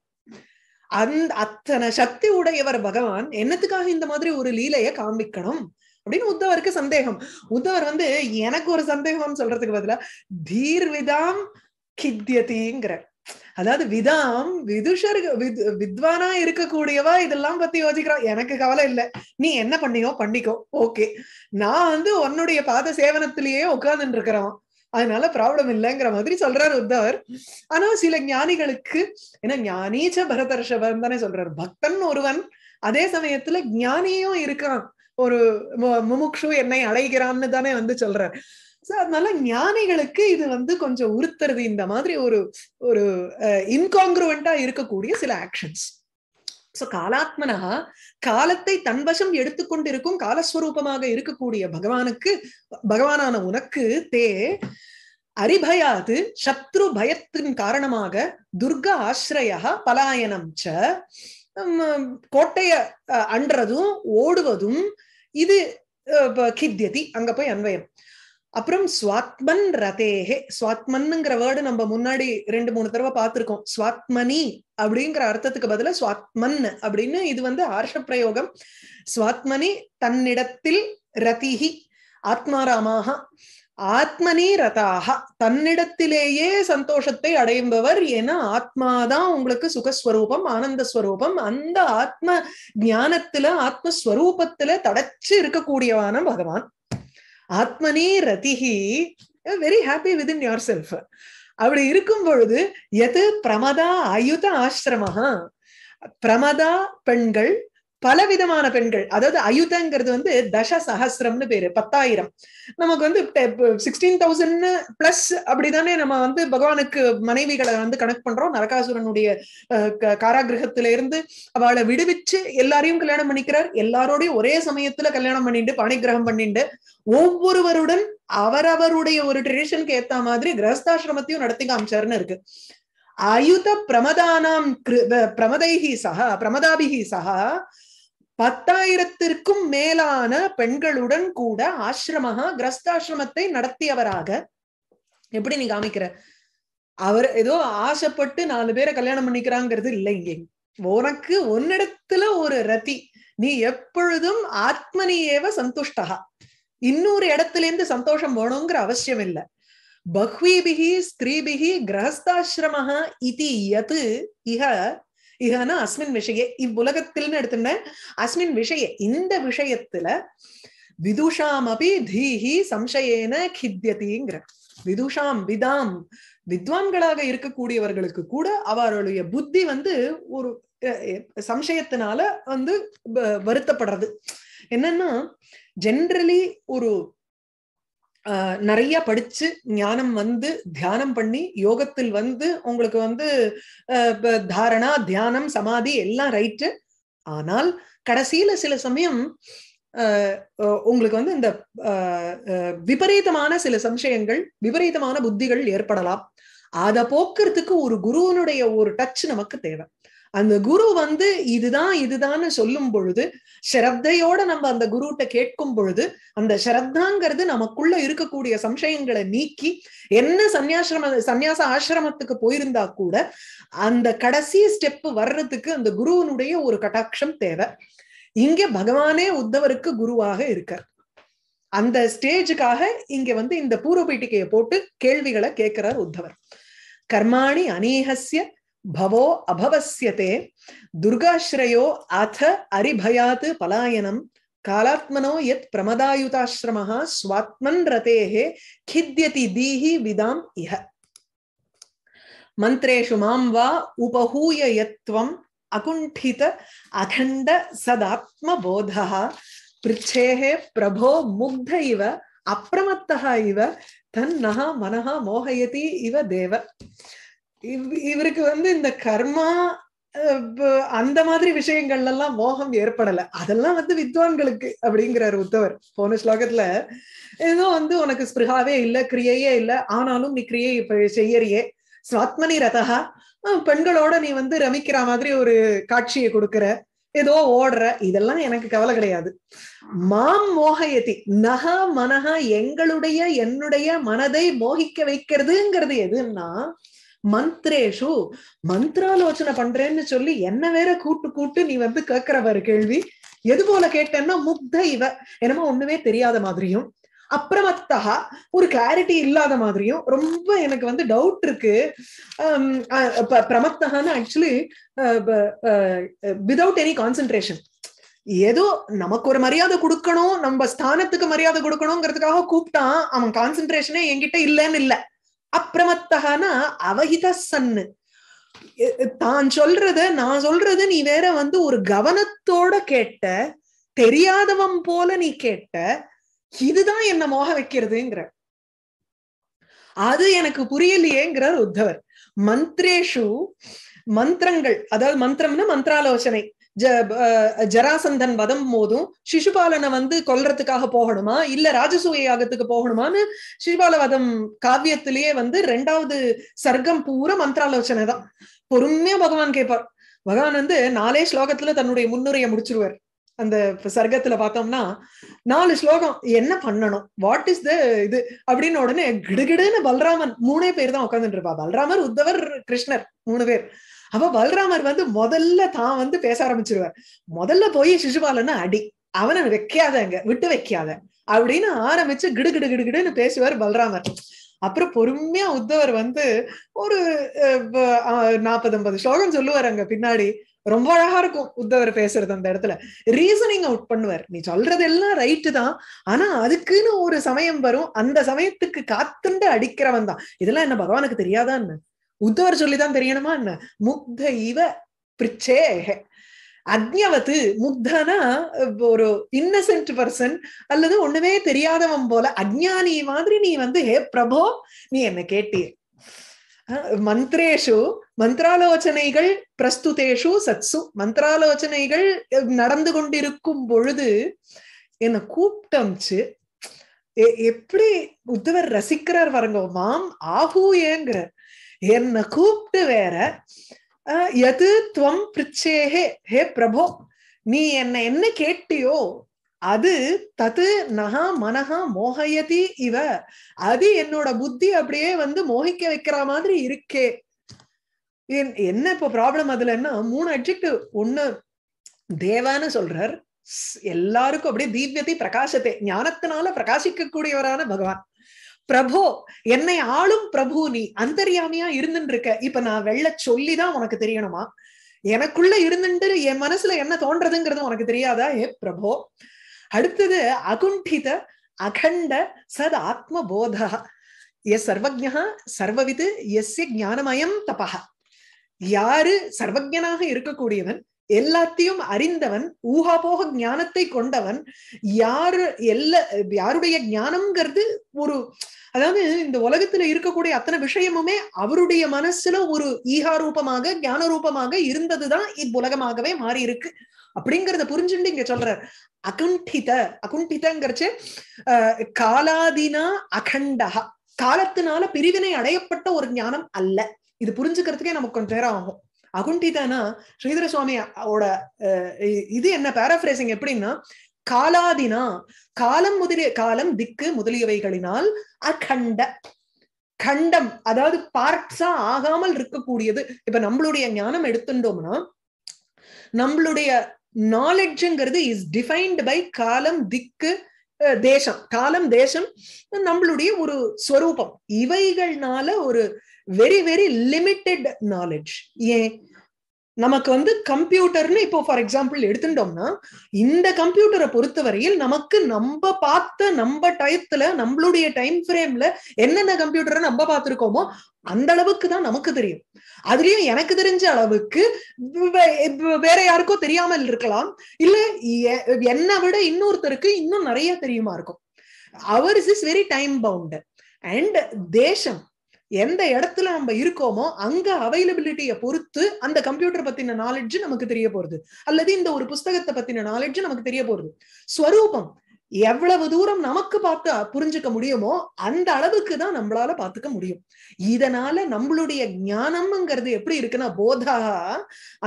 அந்த அத்தனை சக்தி உடையவர் பகவான் என்னத்துக்காக இந்த மாதிரி ஒரு லீலைய காமிக்கணும் அப்படின்னு உத்தவருக்கு சந்தேகம் உத்தவர் வந்து எனக்கு ஒரு சந்தேகம் சொல்றதுக்கு பதிலா தீர்விதாம் கித்தியதிங்கிற அதாவது விதாம் விதுஷர் வித் வித்வானா இருக்கக்கூடியவா இதெல்லாம் பத்தி யோசிக்கிறான் எனக்கு கவலை இல்லை நீ என்ன பண்ணியோ பண்ணிக்கோ ஓகே நான் வந்து உன்னுடைய பாத சேவனத்திலேயே உட்கார்ந்துட்டு இருக்கிறவன் அதனால ப்ராப்ளம் இல்லைங்கிற மாதிரி சொல்றாரு உத்தவர் ஆனா சில ஞானிகளுக்கு ஏன்னா ஞானீச்ச பரதர்ஷபம் தானே சொல்றாரு பக்தன் ஒருவன் அதே சமயத்துல ஞானியும் இருக்கான் ஒரு முமுக்ஷு என்னை அடைகிறான்னு தானே வந்து சொல்றாரு சோ அதனால ஞானிகளுக்கு இது வந்து கொஞ்சம் உறுத்துறது இந்த மாதிரி ஒரு ஒரு இன்காங்க்ருவெண்டா இருக்கக்கூடிய சில ஆக்ஷன்ஸ் சோ காலாத்மனா காலத்தை தன்வசம் எடுத்துக்கொண்டிருக்கும் காலஸ்வரூபமாக இருக்கக்கூடிய பகவானுக்கு பகவானான உனக்கு தே அரிபயாது சத்ரு பயத்தின் காரணமாக துர்க ஆசிரய பலாயனம் ச கோட்டைய அன்றதும் ஓடுவதும் இது கித்தியதி அங்க போய் அன்வயம் அப்புறம் சுவாத்மன் ரதேஹே சுவாத்மன்ங்கிற வேர்டு நம்ம முன்னாடி ரெண்டு மூணு தடவை பார்த்திருக்கோம் சுவாத்மனி அப்படிங்கிற அர்த்தத்துக்கு பதில சுவாத்மன் அப்படின்னு இது வந்து ஆர்ஷ பிரயோகம் சுவாத்மனி தன்னிடத்தில் ரதிஹி ஆத்மாராமாக ஆத்மனி ரதாக தன்னிடத்திலேயே சந்தோஷத்தை அடையும்பவர் ஏன்னா ஆத்மாதான் உங்களுக்கு சுகஸ்வரூபம் ஆனந்த ஸ்வரூபம் அந்த ஆத்ம ஞானத்துல ஆத்மஸ்வரூபத்துல தடைச்சு இருக்கக்கூடியவான பகவான் ஆத்மனே ரதிஹி very happy in yourself அப்படி இருக்கும் பொழுது எது பிரமதா ஆயுத ஆசிரமா பிரமதா பெண்கள் பலவிதமான பெண்கள் அதாவது அயுதங்கிறது வந்து தச சகசிரம்னு பேரு பத்தாயிரம் நமக்கு வந்து சிக்ஸ்டீன் தௌசண்ட் பிளஸ் அப்படிதானே நம்ம வந்து பகவானுக்கு மனைவிகளை வந்து கணக்கு பண்றோம் நரகாசுரனுடைய காராகிரகத்துல இருந்து அவளை விடுவிச்சு எல்லாரையும் கல்யாணம் பண்ணிக்கிறார் எல்லாரோடையும் ஒரே சமயத்துல கல்யாணம் பண்ணிட்டு பாணிகிரகம் பண்ணிட்டு ஒவ்வொருவருடன் அவரவருடைய ஒரு ட்ரெடிஷனுக்கு ஏத்த மாதிரி கிரகஸ்தாசிரமத்தையும் நடத்தி காமிச்சாருன்னு இருக்கு அயுத பிரமதானாம் பிரமதைகி சகா பிரமதாபிகி சகா பத்தாயிரத்திற்கும் மேலான பெண்களுடன் கூட ஆசிரமகா கிரஸ்தாசிரமத்தை நடத்தியவராக எப்படி நீ காமிக்கிற அவர் ஏதோ ஆசைப்பட்டு நாலு பேரை கல்யாணம் பண்ணிக்கிறாங்கிறது இல்லை இங்கே உனக்கு ஒன்னிடத்துல ஒரு ரதி நீ எப்பொழுதும் ஆத்மனியேவ சந்துஷ்டகா இன்னொரு இடத்துல இருந்து சந்தோஷம் போகணுங்கிற அவசியம் இல்லை பஹ்வீபிகி ஸ்திரீபிகி கிரகஸ்தாசிரமஹா இது யது இஹ இகனா அஸ்மின் விஷய இவ்வுலகத்தில்னு எடுத்துட்டேன் அஸ்மின் விஷய இந்த விஷயத்துல விதுஷாம் அபி தீஹி சம்சயேன கித்தியதிங்கிற விதுஷாம் விதாம் வித்வான்களாக இருக்கக்கூடியவர்களுக்கு கூட அவருடைய புத்தி வந்து ஒரு சம்சயத்தினால வந்து வருத்தப்படுறது என்னன்னா ஜென்ரலி ஒரு நிறைய படிச்சு ஞானம் வந்து தியானம் பண்ணி யோகத்தில் வந்து உங்களுக்கு வந்து தாரணா தியானம் சமாதி எல்லாம் ரைட்டு ஆனால் கடைசியில சில சமயம் உங்களுக்கு வந்து இந்த விபரீதமான சில சம்சயங்கள் விபரீதமான புத்திகள் ஏற்படலாம் அதை போக்குறதுக்கு ஒரு குருவனுடைய ஒரு டச் நமக்கு தேவை அந்த குரு வந்து இதுதான் இதுதான்னு சொல்லும் பொழுது ஸ்ரத்தையோட நம்ம அந்த குருட்ட கேட்கும் பொழுது அந்த ஸ்ரத்தாங்கிறது நமக்குள்ள இருக்கக்கூடிய சம்சயங்களை நீக்கி என்ன சன்னியாசிரம சன்னியாச ஆசிரமத்துக்கு போயிருந்தா கூட அந்த கடைசி ஸ்டெப் வர்றதுக்கு அந்த குருவனுடைய ஒரு கட்டாட்சம் தேவை இங்க பகவானே உத்தவருக்கு குருவாக இருக்கார் அந்த ஸ்டேஜுக்காக இங்க வந்து இந்த பூர்வபீட்டிகையை போட்டு கேள்விகளை கேட்கிறார் உத்தவர் கர்மாணி அநேகசிய भवो अभवस्यते दुर्गाश्रयो अथ अरिभयात् पलायनं कालात्मनो यत् प्रमदायुताश्रमः स्वात्मन् रतेः खिद्यति दीहि विदाम् इह मन्त्रेषु मां वा उपहूय यत्त्वम् अकुण्ठित अखण्ड सदात्मबोधः पृच्छेः प्रभो मुग्ध इव अप्रमत्तः इव तन्नः मनः मोहयति इव देव இவருக்கு வந்து இந்த கர்மா அந்த மாதிரி விஷயங்கள்ல எல்லாம் மோகம் ஏற்படல அதெல்லாம் வந்து வித்வான்களுக்கு அப்படிங்கிறாரு உத்தவர் போன ஸ்லோகத்துல ஏதோ வந்து உனக்கு ஸ்பிருகாவே இல்ல கிரியையே இல்ல ஆனாலும் நீ கிரியை செய்யறியே சுவாத்மனி ரதகா பெண்களோட நீ வந்து ரமிக்கிற மாதிரி ஒரு காட்சியை கொடுக்கற ஏதோ ஓடுற இதெல்லாம் எனக்கு கவலை கிடையாது மாம் மோகயதி நகா மனஹா எங்களுடைய என்னுடைய மனதை மோகிக்க வைக்கிறதுங்கிறது எதுன்னா மந்த்ரேஷு மந்த்ராலோச்சனை பண்றேன்னு சொல்லி என்ன வேற கூட்டு கூட்டு நீ வந்து கேக்குறவர் கேள்வி எது போல கேட்டேன்னா முக்த இவ என்னமோ ஒண்ணுமே தெரியாத மாதிரியும் அப்புறமத்தா ஒரு கிளாரிட்டி இல்லாத மாதிரியும் ரொம்ப எனக்கு வந்து டவுட் இருக்கு பிரமத்தகான்னு ஆக்சுவலி விதவுட் எனி கான்சென்ட்ரேஷன் ஏதோ நமக்கு ஒரு மரியாதை கொடுக்கணும் நம்ம ஸ்தானத்துக்கு மரியாதை கொடுக்கணுங்கிறதுக்காக கூப்பிட்டான் அவன் கான்சென்ட்ரேஷனே என்கிட்ட இல்லைன்னு இல்லை அப்பிரமத்தகனா அவகித சன்னு தான் சொல்றத நான் சொல்றத நீ வேற வந்து ஒரு கவனத்தோட கேட்ட தெரியாதவன் போல நீ கேட்ட இதுதான் என்ன மோக வைக்கிறதுங்கிற அது எனக்கு புரியலையேங்கிறார் உத்தவர் மந்திரேஷு மந்திரங்கள் அதாவது மந்திரம்னா மந்திராலோசனை ஜராசந்தன் வதம் போதும் சிசுபாலனை வந்து கொல்றதுக்காக போகணுமா இல்ல ராஜசூய யாகத்துக்கு போகணுமான்னு சிசுபால வதம் காவியத்திலேயே வந்து ரெண்டாவது சர்க்கம் பூரா மந்திராலோச்சனை தான் பொறுமையா பகவான் கேட்பார் பகவான் வந்து நாலே ஸ்லோகத்துல தன்னுடைய முன்னுரையை முடிச்சிருவார் அந்த சர்க்கத்துல பார்த்தோம்னா நாலு ஸ்லோகம் என்ன பண்ணணும் வாட் இஸ் த இது அப்படின்னு உடனே கிடுகிடுன்னு பல்ராமன் மூணே பேர் தான் உட்காந்துட்டு இருப்பா பல்ராமர் உத்தவர் கிருஷ்ணர் மூணு பேர் அப்ப பல்ராமர் வந்து முதல்ல தான் வந்து பேச ஆரம்பிச்சிருவார் முதல்ல போய் சிசுபாலன்னு அடி அவனை அங்க விட்டு வைக்காத அப்படின்னு ஆரம்பிச்சு கிடு கிடு கிடு கிடுன்னு பேசுவார் பலராமர் அப்புறம் பொறுமையா உத்தவர் வந்து ஒரு நாற்பது ஐம்பது ஸ்லோகம் சொல்லுவார் அங்க பின்னாடி ரொம்ப அழகா இருக்கும் உத்தவர் பேசுறது அந்த இடத்துல ரீசனிங் அவுட் பண்ணுவார் நீ சொல்றது எல்லாம் ரைட்டு தான் ஆனா அதுக்குன்னு ஒரு சமயம் வரும் அந்த சமயத்துக்கு காத்துண்டு அடிக்கிறவன் தான் இதெல்லாம் என்ன பகவானுக்கு தெரியாதான்னு உத்தவர் சொல்லிதான் தெரியணுமா என்ன முக்த இவ பிரிச்சே அக்ஞவத்து முக்தனா ஒரு இன்னசென்ட் பர்சன் அல்லது ஒண்ணுமே தெரியாதவன் போல அஜ்ஞானி மாதிரி நீ வந்து ஹே பிரபோ நீ என்ன கேட்டீர் மந்திரேஷு மந்திராலோச்சனைகள் பிரஸ்துதேஷு சத்சு மந்திராலோச்சனைகள் நடந்து கொண்டிருக்கும் பொழுது என்ன கூப்பிட்டமிச்சு எப்படி உத்தவர் ரசிக்கிறார் வரங்க மாம் ஆகூயேங்கிறார் என்ன கூப்பிட்டு வேற எது துவம் பிரிச்சேஹே ஹே பிரபோ நீ என்ன என்ன கேட்டியோ அது தது நகா மனஹா மோகயதி இவ அது என்னோட புத்தி அப்படியே வந்து மோகிக்க வைக்கிற மாதிரி இருக்கே என்ன இப்ப ப்ராப்ளம் அதுலன்னா மூணு அட்ஜெக்டிவ் ஒண்ணு தேவான்னு சொல்றார் எல்லாருக்கும் அப்படியே தீவ்யத்தை பிரகாசத்தை ஞானத்தினால பிரகாசிக்கக்கூடியவரான பகவான் பிரபோ என்னை ஆளும் பிரபு நீ அந்தரியாமையா இருந்துட்டு இருக்க இப்ப நான் வெள்ள சொல்லிதான் உனக்கு தெரியணுமா எனக்குள்ள இருந்துட்டு என் மனசுல என்ன தோன்றதுங்கிறது உனக்கு தெரியாதா ஏ பிரபோ அடுத்தது அகுண்டித அகண்ட சத் ஆத்ம போதா எஸ் சர்வஜா சர்வவிது எஸ் ஞானமயம் தபா யாரு சர்வஜனாக இருக்கக்கூடியவன் எல்லாத்தையும் அறிந்தவன் ஊகாபோக ஞானத்தை கொண்டவன் யாரு எல்ல யாருடைய ஞானம்ங்கிறது ஒரு அதாவது இந்த உலகத்துல இருக்கக்கூடிய அத்தனை விஷயமுமே அவருடைய மனசுல ஒரு ஈகா ரூபமாக ஞான ரூபமாக இருந்ததுதான் இவ்வுலகமாகவே மாறி இருக்கு அப்படிங்கறத புரிஞ்சுட்டு இங்க சொல்ற அகுண்டித அகுண்டிதங்கிறச்சு காலாதினா அகண்டகா காலத்தினால பிரிவினை அடையப்பட்ட ஒரு ஞானம் அல்ல இது புரிஞ்சுக்கிறதுக்கே நமக்கு கொஞ்சம் நேரம் ஆகும் அகுண்டிதானா ஸ்ரீதர சுவாமி அவட இது என்ன பேராஃப்ரேசிங் எப்படின்னா காலாதினா காலம் முதலிய காலம் திக்கு முதலியவைகளினால் அகண்ட கண்டம் அதாவது பார்ட்ஸா ஆகாமல் இருக்கக்கூடியது இப்ப நம்மளுடைய ஞானம் எடுத்துட்டோம்னா நம்மளுடைய நாலெட்ஜுங்கிறது இஸ் டிஃபைன்டு பை காலம் திக்கு தேசம் காலம் தேசம் நம்மளுடைய ஒரு ஸ்வரூபம் இவைகள்னால ஒரு வெரி வெரி லிமிட்டெட் நாலேஜ் ஏன் நமக்கு வந்து கம்ப்யூட்டர்னு இப்போ ஃபார் எக்ஸாம்பிள் எடுத்துட்டோம்னா இந்த கம்ப்யூட்டரை பொறுத்தவரையில் நமக்கு நம்ம பார்த்த நம்ம டயத்துல நம்மளுடைய டைம் ஃப்ரேம்ல என்னென்ன கம்ப்யூட்டரை நம்ம பார்த்துருக்கோமோ அந்த அளவுக்கு தான் நமக்கு தெரியும் அதுலயும் எனக்கு தெரிஞ்ச அளவுக்கு வேற யாருக்கோ தெரியாமல் இருக்கலாம் இல்ல என்னை விட இன்னொருத்தருக்கு இன்னும் நிறைய தெரியுமா இருக்கும் is is very time bound and தேசம் எந்த இடத்துல நம்ம இருக்கோமோ அங்க அவைலபிலிட்டியை பொறுத்து அந்த கம்ப்யூட்டர் பத்தின நாலேஜ் நமக்கு தெரிய போறது அல்லது இந்த ஒரு புஸ்தகத்தை பத்தின நாலேஜ் நமக்கு தெரிய போறது ஸ்வரூபம் எவ்வளவு தூரம் நமக்கு பார்த்து புரிஞ்சுக்க முடியுமோ அந்த அளவுக்கு தான் நம்மளால பாத்துக்க முடியும் இதனால நம்மளுடைய ஞானம்ங்கிறது எப்படி இருக்குன்னா போதா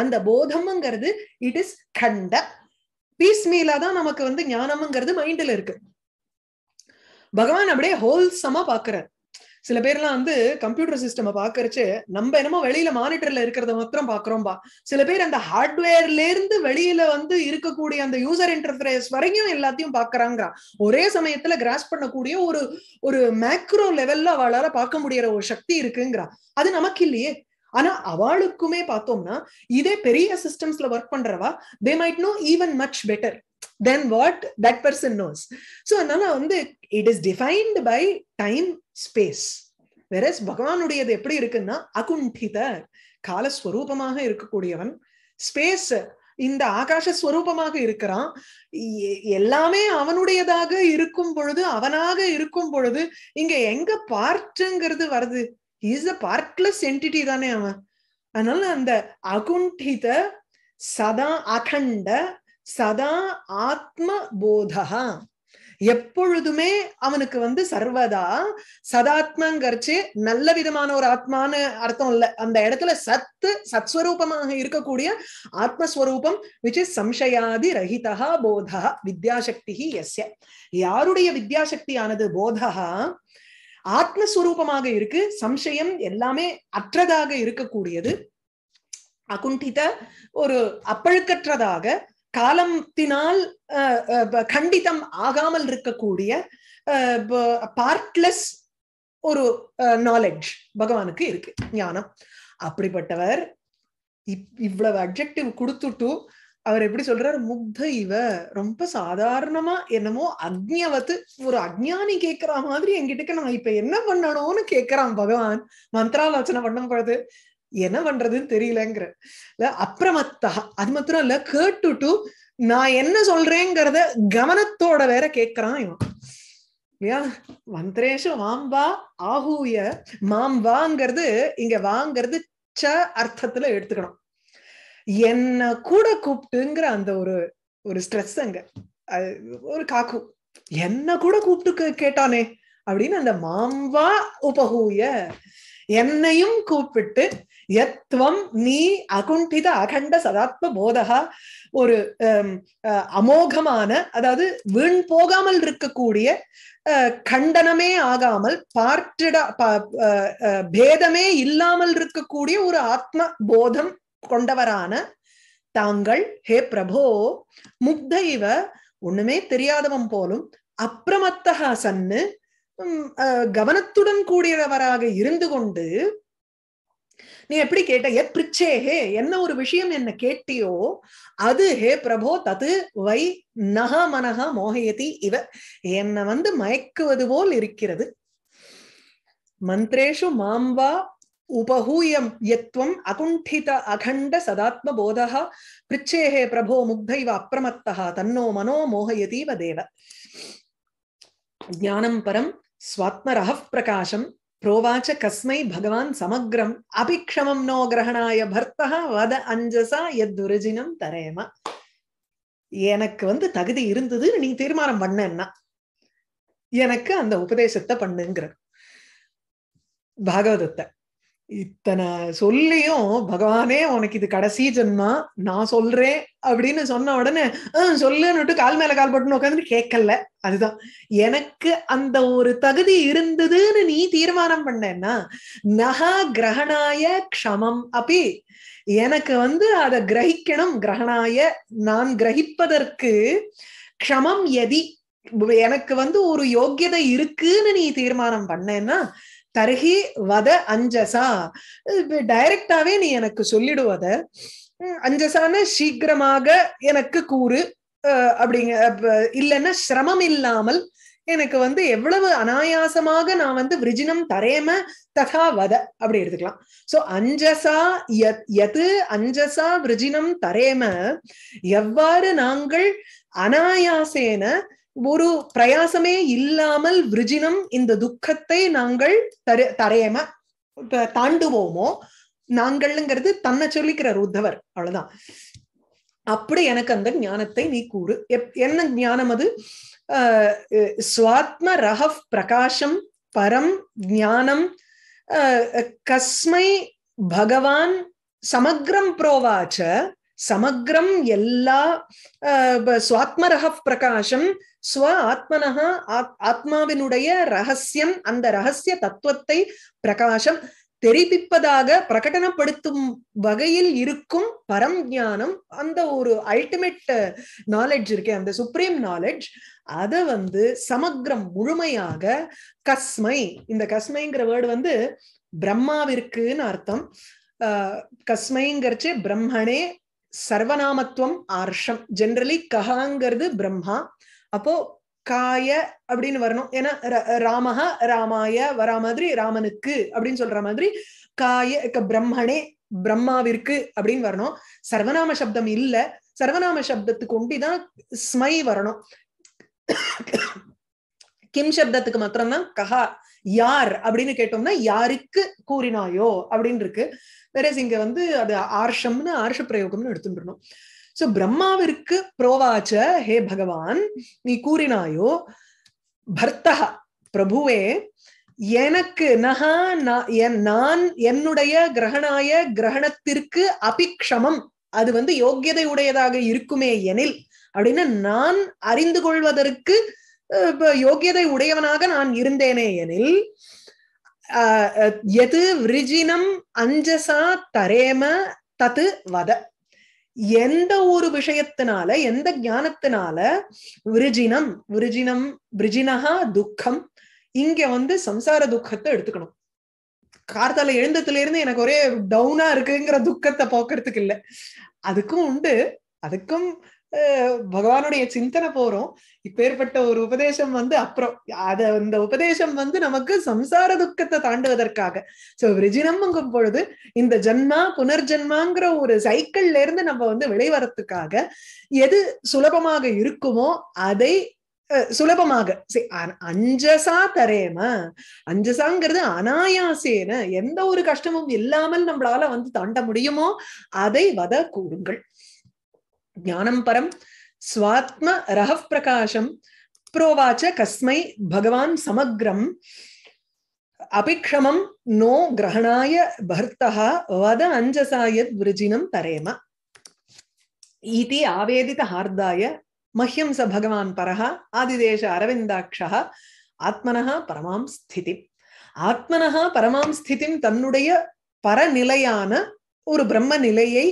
அந்த போதம்ங்கிறது இட் இஸ் கண்ட பீஸ்மீலா தான் நமக்கு வந்து ஞானம்ங்கிறது மைண்ட்ல இருக்கு பகவான் அப்படியே ஹோல்சமா பாக்குறார் சில பேர்லாம் வந்து கம்ப்யூட்டர் சிஸ்டம் பாக்குறச்சு நம்ம என்னமோ வெளியில மானிட்டர்ல இருக்கிறத மாத்திரம் பாக்குறோம்பா சில பேர் அந்த ஹார்ட்வேர்ல இருந்து வெளியில வந்து இருக்கக்கூடிய அந்த யூசர் இன்டர்ஃபேஸ் வரைக்கும் எல்லாத்தையும் பாக்குறாங்க ஒரே சமயத்துல கிராஸ் பண்ணக்கூடிய ஒரு ஒரு மேக்ரோ லெவல்ல அவளால பார்க்க முடியற ஒரு சக்தி இருக்குங்கிறா அது நமக்கு இல்லையே ஆனா அவளுக்குமே பார்த்தோம்னா இதே பெரிய சிஸ்டம்ஸ்ல ஒர்க் பண்றவா they might know even much better then what that person knows. So nana it is defined by time, space. Versus பகவானுடையது எப்படி இருக்குன்னா அகுண்டித காலஸ்வரூபமாக இருக்கக்கூடியவன் ஸ்பேஸ் இந்த ஆகாஷ ஸ்வரூபமாக இருக்கிறான் எல்லாமே அவனுடையதாக இருக்கும் பொழுது அவனாக இருக்கும் பொழுது இங்க எங்க பார்ட்டுங்கிறது வருது இஸ் அ பார்ட்லெஸ் என்டிட்டி தானே அவன் அதனால அந்த அகுண்டித சதா அகண்ட சதா ஆத்ம போதகா எப்பொழுதுமே அவனுக்கு வந்து சர்வதா சதாத்மங்கிறச்சு நல்ல விதமான ஒரு ஆத்மான்னு அர்த்தம் இல்லை அந்த இடத்துல சத்து சத்ஸ்வரூபமாக இருக்கக்கூடிய ஆத்மஸ்வரூபம் விச்சு சம்சயாதி ரஹிதா போதா வித்யாசக்தி எஸ்ய யாருடைய வித்யாசக்தியானது போதகா ஆத்மஸ்வரூபமாக இருக்கு சம்சயம் எல்லாமே அற்றதாக இருக்கக்கூடியது அகுண்டித ஒரு அப்பழுக்கற்றதாக காலத்தினால் கண்டிதம் ஆகாமல் இருக்கக்கூடிய பார்ட்லெஸ் ஒரு நாலெட்ஜ் பகவானுக்கு இருக்கு ஞானம் அப்படிப்பட்டவர் இவ்வளவு அப்ஜெக்டிவ் கொடுத்துட்டு அவர் எப்படி சொல்றாரு முக்த இவ ரொம்ப சாதாரணமா என்னமோ அக்னியவத்து ஒரு அக்ஞானி கேட்கிற மாதிரி என்கிட்ட நான் இப்ப என்ன பண்ணணும்னு கேட்கிறான் பகவான் மந்திராலோச்சனை பண்ணும் பொழுது என்ன பண்றதுன்னு தெரியலங்கிற அப்புறமத்தா அது மாத்திரம் இல்ல கேட்டுட்டு நான் என்ன சொல்றேங்கிறத கவனத்தோட வேற கேக்குறான் இவன் இல்லையா மந்திரேஷு வாம்பா ஆகூய மாம் வாங்கிறது இங்க வாங்கிறது ச அர்த்தத்துல எடுத்துக்கணும் என்ன கூட கூப்பிட்டுங்கிற அந்த ஒரு ஒரு ஸ்ட்ரெஸ் அங்க ஒரு காக்கு என்ன கூட கூப்பிட்டு கேட்டானே அப்படின்னு அந்த மாம்பா உபகூய என்னையும் கூப்பிட்டு எத்வம் நீ அகுண்டித அகண்ட சதாத்ம போதகா ஒரு அமோகமான அதாவது வீண் போகாமல் இருக்கக்கூடிய கண்டனமே ஆகாமல் பார்த்திட பேதமே இல்லாமல் இருக்கக்கூடிய ஒரு ஆத்ம போதம் கொண்டவரான தாங்கள் ஹே பிரபோ முக்த இவ ஒண்ணுமே தெரியாதவன் போலும் அப்பிரமத்தகா சன்னு கவனத்துடன் கூடியவராக இருந்து கொண்டு நீ எப்படி கேட்ட எத் பிரிச்சே ஹே என்ன ஒரு விஷயம் என்ன கேட்டியோ அது ஹே பிரபோ தது வை நக மனக மோகயதி இவ என்னை வந்து மயக்குவது போல் இருக்கிறது மந்திரேஷு மாம்பா उपहूयम यत्वम अकुंठित अखंड सदात्म बोध पृच्छे प्रभो मुग्धैव अप्रमत्तः तन्नो मनो मोहयतीव देव ज्ञानं परं स्वात्मरः प्रकाशं प्रोवाच कस्मै भगवान् समग्रम् अपिक्षमं नो கிரகணாய பர்த்தः வத அஞ்சசா எத்துருஜினம் தரேமா எனக்கு வந்து தகுதி இருந்தது நீ தீர்மானம் பண்ணன்னா எனக்கு அந்த உபதேசத்தை பண்ணுங்கிற பாகவதத்தை இத்தனை சொல்லியும் பகவானே உனக்கு இது கடைசி ஜென்மா நான் சொல்றேன் அப்படின்னு சொன்ன உடனே சொல்லுன்னுட்டு கால் மேல கால் போட்டுன்னு உட்காந்து கேட்கல அதுதான் எனக்கு அந்த ஒரு தகுதி இருந்ததுன்னு நீ தீர்மானம் பண்ணேன்னா நகா கிரகணாய க்ஷமம் அப்பி எனக்கு வந்து அதை கிரகிக்கணும் கிரகணாய நான் கிரகிப்பதற்கு க்ஷமம் எதி எனக்கு வந்து ஒரு யோக்கியதை இருக்குன்னு நீ தீர்மானம் பண்ணேன்னா தர்ஹி வத அஞ்சசா டைரக்டாவே நீ எனக்கு சொல்லிடுவத அஞ்சசான சீக்கிரமாக எனக்கு கூறு அப்படிங்க இல்லைன்னா சிரமம் இல்லாமல் எனக்கு வந்து எவ்வளவு அனாயாசமாக நான் வந்து விரிஜினம் தரேம ததா வத அப்படி எடுத்துக்கலாம் சோ அஞ்சசா எது அஞ்சசா விரிஜினம் தரேம எவ்வாறு நாங்கள் அனாயாசேன ஒரு பிரயாசமே இல்லாமல் விருஜினம் இந்த துக்கத்தை நாங்கள் தரு தரையம தாண்டுவோமோ நாங்கள்ங்கிறது தன்னை சொல்லிக்கிறார் உத்தவர் அவ்வளவுதான் அப்படி எனக்கு அந்த ஞானத்தை நீ கூறு என்ன ஞானம் அது சுவாத்ம ரக பிரகாசம் பரம் ஞானம் கஸ்மை பகவான் சமக்ரம் புரோவாச்ச சமக்ரம் எல்லா சுவாத்மரக பிரகாசம் ஸ்வ ஆத்மனஹா ஆத்மாவினுடைய ரகசியம் அந்த ரகசிய தத்துவத்தை பிரகாசம் தெரிவிப்பதாக பிரகடனப்படுத்தும் வகையில் இருக்கும் பரம் ஞானம் அந்த ஒரு அல்டிமேட் நாலேஜ் இருக்கே அந்த சுப்ரீம் நாலேஜ் அத வந்து சமக்ரம் முழுமையாக கஸ்மை இந்த கஸ்மைங்கிற வேர்டு வந்து பிரம்மாவிற்குன்னு அர்த்தம் கஸ்மைங்கிறச்சு பிரம்மனே சர்வநாமத்துவம் ஆர்ஷம் ஜென்ரலி கஹாங்கிறது பிரம்மா அப்போ காய அப்படின்னு வரணும் ஏன்னா ராமஹ ராமாய வரா மாதிரி ராமனுக்கு அப்படின்னு சொல்ற மாதிரி காய பிரம்மணே பிரம்மாவிற்கு அப்படின்னு வரணும் சர்வநாம சப்தம் இல்ல சர்வநாம சப்தத்துக்கு ஒண்டிதான் ஸ்மை வரணும் கிம் சப்தத்துக்கு மாத்திரம்தான் கஹா யார் அப்படின்னு கேட்டோம்னா யாருக்கு கூறினாயோ அப்படின்னு இருக்கு வேற இங்க வந்து அது ஆர்ஷம்னு ஆர்ஷ பிரயோகம்னு எடுத்துட்டுருணும் சோ பிரம்மாவிற்கு புரோவாச்ச ஹே பகவான் நீ கூறினாயோ பர்த்தா பிரபுவே எனக்கு நகா நான் என்னுடைய கிரகணாய கிரகணத்திற்கு அபிக்ஷமம் அது வந்து யோக்கியதை உடையதாக இருக்குமே எனில் அப்படின்னு நான் அறிந்து கொள்வதற்கு யோகியதை உடையவனாக நான் இருந்தேனே எனில் எது விரிஜினம் அஞ்சசா தரேம தது வத எந்த ஒரு விஷயத்தினால எந்த ஞானத்தினால விரிஜினம் விரிஜினம் விரிஜினகா துக்கம் இங்க வந்து சம்சார துக்கத்தை எடுத்துக்கணும் கார்த்தால எழுந்ததுல இருந்து எனக்கு ஒரே டவுனா இருக்குங்கிற துக்கத்தை போக்குறதுக்கு இல்லை அதுக்கும் உண்டு அதுக்கும் பகவானுடைய சிந்தனை போறோம் இப்பேற்பட்ட ஒரு உபதேசம் வந்து அப்புறம் அத அந்த உபதேசம் வந்து நமக்கு சம்சார துக்கத்தை தாண்டுவதற்காக சோ விரஜினம்ங்கும் பொழுது இந்த ஜன்மா புனர்ஜன்மாங்கிற ஒரு சைக்கிள்ல இருந்து நம்ம வந்து விளைவரத்துக்காக எது சுலபமாக இருக்குமோ அதை சுலபமாக அஞ்சசா தரேம அஞ்சசாங்கிறது அனாயாசேன எந்த ஒரு கஷ்டமும் இல்லாமல் நம்மளால வந்து தாண்ட முடியுமோ அதை வத கூறுங்கள் ஜானம் பரம் ஸ்வாத்ம ரஹ புரோவாச்ச கஸ்மை பகவான் சமக்ரம் அபிக்ஷமம் நோ கிரகணாய பர்த்தா வத அஞ்சசாயத் விருஜினம் தரேம ஈதி ஆவேதித ஹார்தாய மஹ்யம் ச பகவான் பரஹ ஆதிதேஷ அரவிந்தாட்சா ஆத்மனஹ பரமாம் ஸ்திதி ஆத்மனஹ பரமாம் ஸ்திதி தன்னுடைய பரநிலையான ஒரு பிரம்ம நிலையை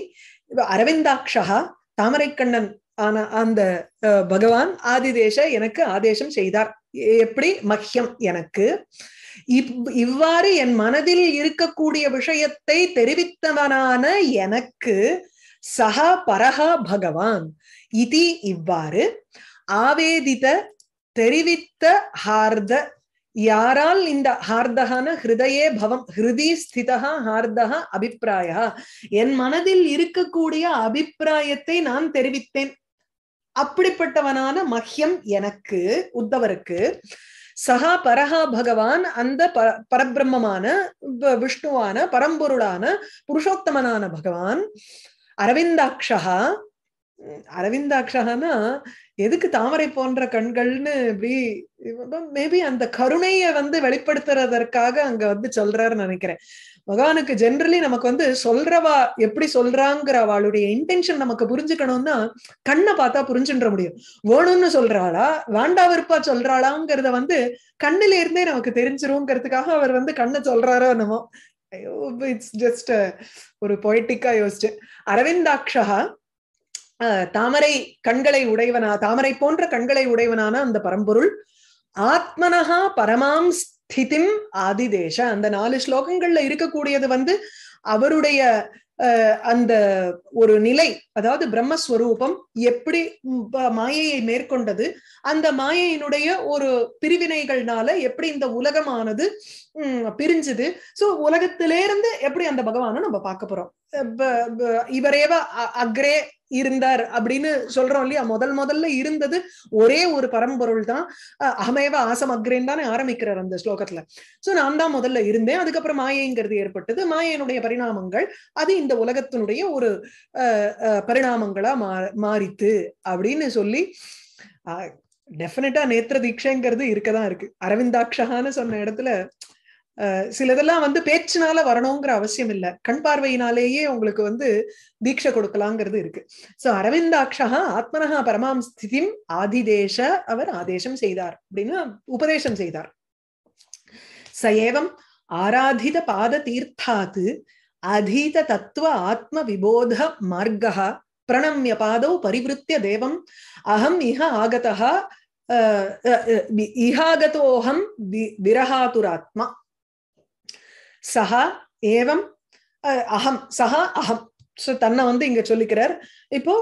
அரவிந்தாட்சா தாமரைக்கண்ணன் ஆன அந்த பகவான் ஆதிதேஷ எனக்கு ஆதேசம் செய்தார் எப்படி மஹ்யம் எனக்கு இவ்வாறு என் மனதில் இருக்கக்கூடிய விஷயத்தை தெரிவித்தவனான எனக்கு சஹா பரஹா பகவான் இது இவ்வாறு ஆவேதித தெரிவித்த ஹார்த யாரால் இந்த ஹார்தகான ஹிருதயே பவம் ஹிருதி ஸ்திதா ஹார்தகா அபிப்பிராய என் மனதில் இருக்கக்கூடிய அபிப்பிராயத்தை நான் தெரிவித்தேன் அப்படிப்பட்டவனான மஹ்யம் எனக்கு உத்தவருக்கு சகா பரஹா பகவான் அந்த பரபிரம்மமான விஷ்ணுவான பரம்பொருளான புருஷோத்தமனான பகவான் அரவிந்தாட்சா அரவிந்தாட்சகனா எதுக்கு தாமரை போன்ற கண்கள்னு இப்படி மேபி அந்த கருணைய வந்து வெளிப்படுத்துறதற்காக அங்க வந்து சொல்றாருன்னு நினைக்கிறேன் பகவானுக்கு ஜென்ரலி நமக்கு வந்து சொல்றவா எப்படி சொல்றாங்கிற அவளுடைய இன்டென்ஷன் நமக்கு புரிஞ்சுக்கணும்னா கண்ணை பார்த்தா புரிஞ்சுன்ற முடியும் வேணும்னு சொல்றாளா வேண்டா விருப்பா சொல்றாளாங்கிறத வந்து கண்ணில இருந்தே நமக்கு தெரிஞ்சிருங்கிறதுக்காக அவர் வந்து கண்ணை சொல்றாரோ என்னமோ ஐயோ இட்ஸ் ஜஸ்ட் ஒரு பொயிட்டிக்கா யோசிச்சு அரவிந்தாட்சா தாமரை கண்களை உடையவனா தாமரை போன்ற கண்களை உடையவனான அந்த பரம்பொருள் ஆத்மனகா பரமாம் ஸ்திதிம் ஆதிதேச அந்த நாலு ஸ்லோகங்கள்ல இருக்கக்கூடியது வந்து அவருடைய அந்த ஒரு நிலை அதாவது பிரம்மஸ்வரூபம் எப்படி மாயையை மேற்கொண்டது அந்த மாயையினுடைய ஒரு பிரிவினைகள்னால எப்படி இந்த உலகமானது பிரிஞ்சது சோ உலகத்தில இருந்து எப்படி அந்த பகவானும் நம்ம பார்க்க போறோம் இவரேவ அக்ரே இருந்தார் அப்படின்னு சொல்றோம் இல்லையா முதல் முதல்ல இருந்தது ஒரே ஒரு பரம்பொருள் தான் அகமேவ ஆசம் அக்ரேன்னு தானே ஆரம்பிக்கிறார் அந்த ஸ்லோகத்துல சோ நான் தான் முதல்ல இருந்தேன் அதுக்கப்புறம் மாயைங்கிறது ஏற்பட்டது மாயையினுடைய பரிணாமங்கள் அது இந்த உலகத்தினுடைய ஒரு பரிணாமங்களா மா மாறித்து அப்படின்னு சொல்லி டெஃபினட்டா நேத்திர தீட்சைங்கிறது இருக்கதான் இருக்கு அரவிந்தாட்சகான்னு சொன்ன இடத்துல சிலதெல்லாம் வந்து பேச்சினால வரணுங்கிற அவசியம் இல்லை கண் பார்வையினாலேயே உங்களுக்கு வந்து தீட்சை கொடுக்கலாங்கிறது இருக்கு சோ அரவிந்தாட்சா ஆத்மனஹா பரமாம் ஸ்திதிம் ஆதிதேச அவர் ஆதேசம் செய்தார் அப்படின்னு உபதேசம் செய்தார் ஏவம் ஆராதித பாத தீர்த்தாத்து அதீத தத்துவ ஆத்ம விபோத மார்க பிரணம்ய பாதௌ பரிவிருத்திய தேவம் அகம் இஹ ஆகதா இஹாகதோஹம் விரகாதுராத்மா சஹா ஏவம் அகம் சஹா அகம் ஸோ தன்னை வந்து இங்க சொல்லிக்கிறார் இப்போ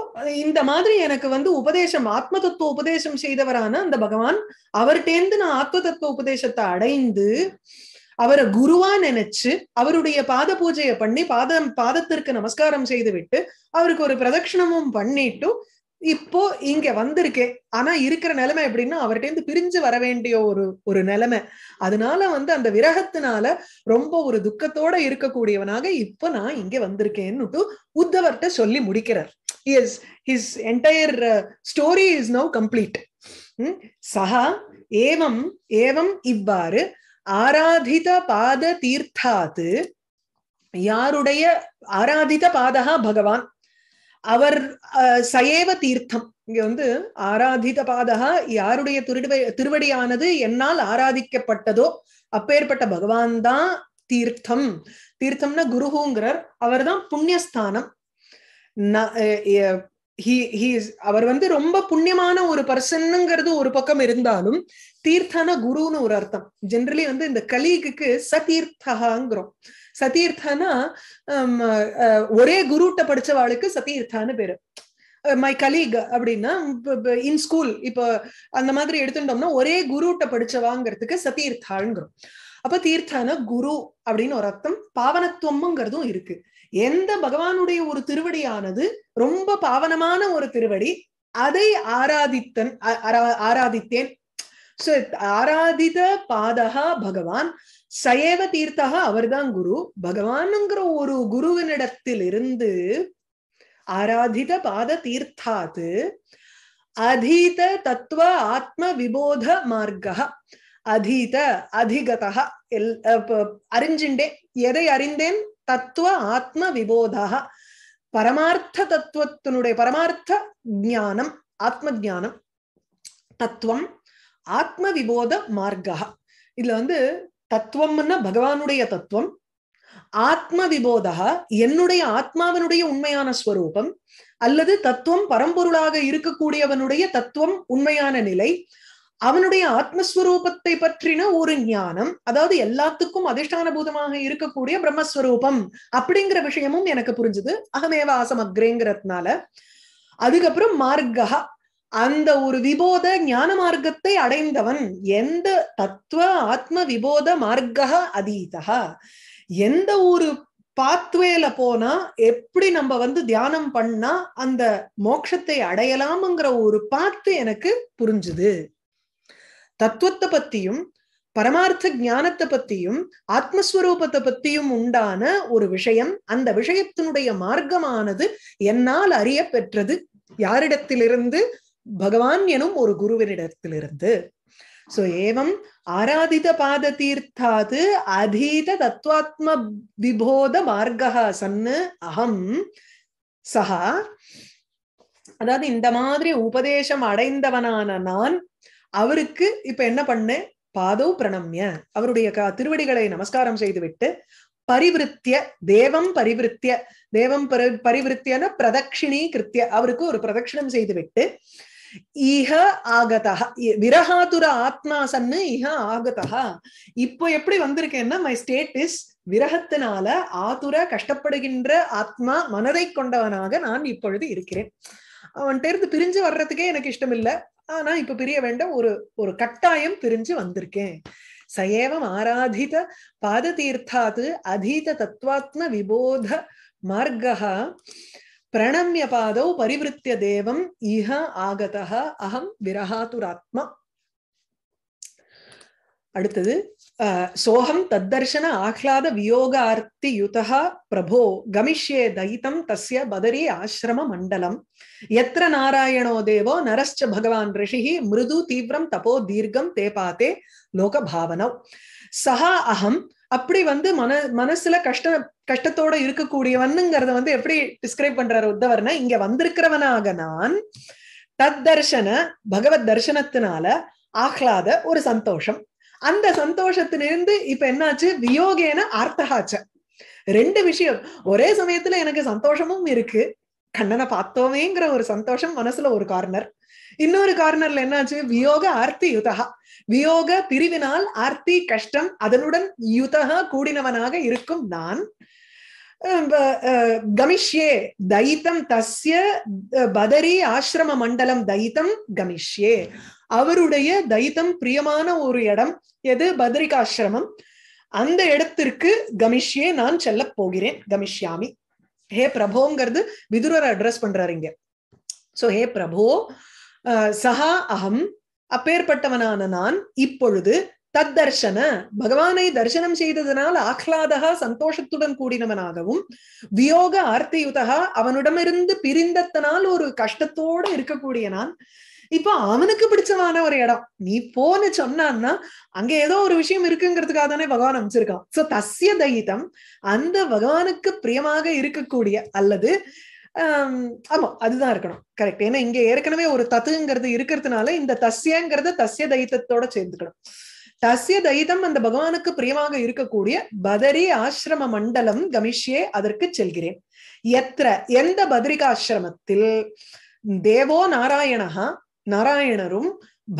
இந்த மாதிரி எனக்கு வந்து உபதேசம் ஆத்ம தத்துவ உபதேசம் செய்தவரான அந்த பகவான் அவர்கிட்டேந்து நான் ஆத்ம தத்துவ உபதேசத்தை அடைந்து அவரை குருவா நினைச்சு அவருடைய பாத பூஜையை பண்ணி பாதம் பாதத்திற்கு நமஸ்காரம் செய்து விட்டு அவருக்கு ஒரு பிரதட்சிணமும் பண்ணிட்டு இப்போ இங்க வந்திருக்கேன் ஆனா இருக்கிற நிலைமை எப்படின்னா அவர்கிட்ட இருந்து பிரிஞ்சு வர வேண்டிய ஒரு ஒரு நிலைமை அதனால வந்து அந்த விரகத்தினால ரொம்ப ஒரு துக்கத்தோட இருக்கக்கூடியவனாக இப்ப நான் இங்க வந்திருக்கேன்னு உத்தவர்கிட்ட சொல்லி முடிக்கிறார் is his entire story is now complete சஹா ஏவம் ஏவம் இவ்வாறு ஆராதித பாத தீர்த்தாது யாருடைய ஆராதித பாதகா பகவான் அவர் சயேவ தீர்த்தம் இங்க வந்து ஆராதித பாதகா யாருடைய திருவடி திருவடியானது என்னால் ஆராதிக்கப்பட்டதோ அப்பேற்பட்ட பகவான் தான் தீர்த்தம் தீர்த்தம்னா குருஹுங்கிறார் அவர் தான் புண்ணியஸ்தானம் அவர் வந்து ரொம்ப புண்ணியமான ஒரு பர்சன்னுங்கிறது ஒரு பக்கம் இருந்தாலும் தீர்த்தான குருன்னு ஒரு அர்த்தம் ஜென்ரலி வந்து இந்த கலீகுக்கு சதீர்த்தகாங்கிறோம் சதீர்த்தானா ஒரே குருட்ட படிச்சவாளுக்கு சதீர்த்தான்னு பேரு மை கலீக் அப்படின்னா இன் ஸ்கூல் இப்போ அந்த மாதிரி எடுத்துட்டோம்னா ஒரே குருட்ட படிச்சவாங்கிறதுக்கு சதீர்த்தாளுங்கிறோம் அப்ப தீர்த்தான குரு அப்படின்னு ஒரு அர்த்தம் பாவனத்துவம்ங்கிறதும் இருக்கு எந்த பகவானுடைய ஒரு திருவடியானது ரொம்ப பாவனமான ஒரு திருவடி அதை ஆராதித்தன் ஆராதித்தேன் ஆராதித பாதகா பகவான் சயேவ தீர்த்தகா அவர்தான் குரு பகவானுங்கிற ஒரு குருவினிடத்திலிருந்து ஆராதித பாத தீர்த்தாத்து அதீத தத்துவ ஆத்ம விபோத மார்க்க அதீத அதிகதா எல் அறிஞ்சின்றேன் எதை அறிந்தேன் தத்துவ ஆத்ம விபோதா பரமார்த்த தத்துவத்தினுடைய பரமார்த்த ஜானம் ஆத்ம ஜானம் தத்துவம் ஆத்ம விபோத மார்க்கா இதுல வந்து தத்துவம்னா பகவானுடைய தத்துவம் ஆத்ம விபோதகா என்னுடைய ஆத்மாவினுடைய உண்மையான ஸ்வரூபம் அல்லது தத்துவம் பரம்பொருளாக இருக்கக்கூடியவனுடைய தத்துவம் உண்மையான நிலை அவனுடைய ஆத்மஸ்வரூபத்தை பற்றின ஒரு ஞானம் அதாவது எல்லாத்துக்கும் பூதமாக இருக்கக்கூடிய பிரம்மஸ்வரூபம் அப்படிங்கிற விஷயமும் எனக்கு புரிஞ்சுது அகமேவ ஆசம் அக்ரேங்கிறதுனால அதுக்கப்புறம் மார்க்கா அந்த ஒரு விபோத ஞான மார்க்கத்தை அடைந்தவன் எந்த தத்துவ ஆத்ம விபோத மார்க்கா அதீதா எந்த ஒரு பாத்வேல போனா எப்படி நம்ம வந்து தியானம் பண்ணா அந்த மோட்சத்தை அடையலாம்ங்கிற ஒரு பாத்து எனக்கு புரிஞ்சுது தத்துவத்தை பத்தியும் பரமார்த்த ஞானத்தை பத்தியும் ஆத்மஸ்வரூபத்தை பத்தியும் உண்டான ஒரு விஷயம் அந்த விஷயத்தினுடைய மார்க்கமானது என்னால் அறிய பெற்றது யாரிடத்திலிருந்து பகவான் எனும் ஒரு குருவினிடத்திலிருந்து சோ ஏவம் ஆராதித பாத தீர்த்தாது அதீத தத்துவாத்ம விபோத மார்க்கா சன்னு அகம் சகா அதாவது இந்த மாதிரி உபதேசம் அடைந்தவனான நான் அவருக்கு இப்ப என்ன பண்ணு பாதோ பிரணம்ய அவருடைய திருவடிகளை நமஸ்காரம் செய்துவிட்டு பரிவிருத்திய தேவம் பரிவிருத்திய தேவம் பரி பரிவிருத்தியான பிரதட்சிணி கிருத்திய அவருக்கு ஒரு பிரதட்சிணம் செய்துவிட்டு இஹ ஆகதா விரகாதுர ஆத்மா சன்னு இஹ ஆகதா இப்போ எப்படி வந்திருக்கேன்னா மை ஸ்டேட் இஸ் விரகத்தினால ஆதுர கஷ்டப்படுகின்ற ஆத்மா மனதை கொண்டவனாக நான் இப்பொழுது இருக்கிறேன் அவன் தேர்ந்து பிரிஞ்சு வர்றதுக்கே எனக்கு இஷ்டம் இல்லை ஆனா இப்ப பிரிய வேண்டாம் ஒரு ஒரு கட்டாயம் பிரிஞ்சு வந்திருக்கேன் சயேவம் ஆராதித பாத தீர்த்தாத் அதீத தத்துவாத்ம விபோத மார்கா பிரணமிய பாதோ பரிவிருத்திய தேவம் இஹ ஆகதா அகம் விரகாதுராத்மா அடுத்தது சோகம் தத்தர்ஷன ஆஹ்லாத வியோகார்த்தி யுதா பிரபோ கமிஷ்யே தயித்தம் தஸ்ய பதரி ஆசிரம மண்டலம் எத்திர நாராயணோ தேவோ நரஸ்ச பகவான் ரிஷிஹி மிருது தீவிரம் தபோ தீர்க்கம் தே பாத்தே லோக சஹா அகம் அப்படி வந்து மன மனசுல கஷ்ட கஷ்டத்தோட இருக்கக்கூடியவனுங்கிறத வந்து எப்படி டிஸ்கிரைப் பண்றாரு உத்தவர்னா இங்க வந்திருக்கிறவனாக நான் தத்தர்ஷன பகவத் தர்சனத்தினால ஆஹ்லாத ஒரு சந்தோஷம் அந்த சந்தோஷத்திலிருந்து இப்ப என்னாச்சு வியோகேன ஆர்த்தகாச்ச ரெண்டு விஷயம் ஒரே சமயத்துல எனக்கு சந்தோஷமும் இருக்கு கண்ணனை பார்த்தோமேங்கிற ஒரு சந்தோஷம் மனசுல ஒரு கார்னர் இன்னொரு கார்னர்ல என்னாச்சு வியோக ஆர்த்தி யுதகா வியோக பிரிவினால் ஆர்த்தி கஷ்டம் அதனுடன் யுதகா கூடினவனாக இருக்கும் நான் கமிஷ்யே தைத்தம் தஸ்ய பதரி ஆசிரம மண்டலம் தைத்தம் கமிஷ்யே அவருடைய தைத்தம் பிரியமான ஒரு இடம் எது பதரிகாசிரமம் அந்த இடத்திற்கு கமிஷ்யே நான் செல்ல போகிறேன் கமிஷ்யாமி ஹே பிரபோங்கிறது விதுரர் அட்ரஸ் பண்றாரு இங்க சோ ஹே பிரபோ சஹா அகம் அப்பேற்பட்டவனான நான் இப்பொழுது தத்தர்ஷன பகவானை தரிசனம் செய்ததனால் ஆஹ்லாதகா சந்தோஷத்துடன் கூடினவனாகவும் வியோக ஆர்த்தியுதா அவனிடமிருந்து பிரிந்தத்தனால் ஒரு கஷ்டத்தோட இருக்கக்கூடிய நான் இப்ப அவனுக்கு பிடிச்சமான ஒரு இடம் நீ போன்னு சொன்னான்னா அங்க ஏதோ ஒரு விஷயம் இருக்குங்கிறதுக்காக தானே பகவான் அமைச்சிருக்கான் சோ தஸ்ய தகிதம் அந்த பகவானுக்கு பிரியமாக இருக்கக்கூடிய அல்லது ஆமா அதுதான் இருக்கணும் கரெக்ட் ஏன்னா இங்க ஏற்கனவே ஒரு தத்துங்கிறது இருக்கிறதுனால இந்த தஸ்யங்கிறத தஸ்ய தைத்தத்தோட சேர்ந்துக்கணும் தஸ்ய தைதம் அந்த பகவானுக்கு பிரியமாக இருக்கக்கூடிய பதரி ஆசிரம மண்டலம் கமிஷியே அதற்கு செல்கிறேன் எத்திர எந்த பதிரிகாசிரமத்தில் தேவோ நாராயணஹா நாராயணரும்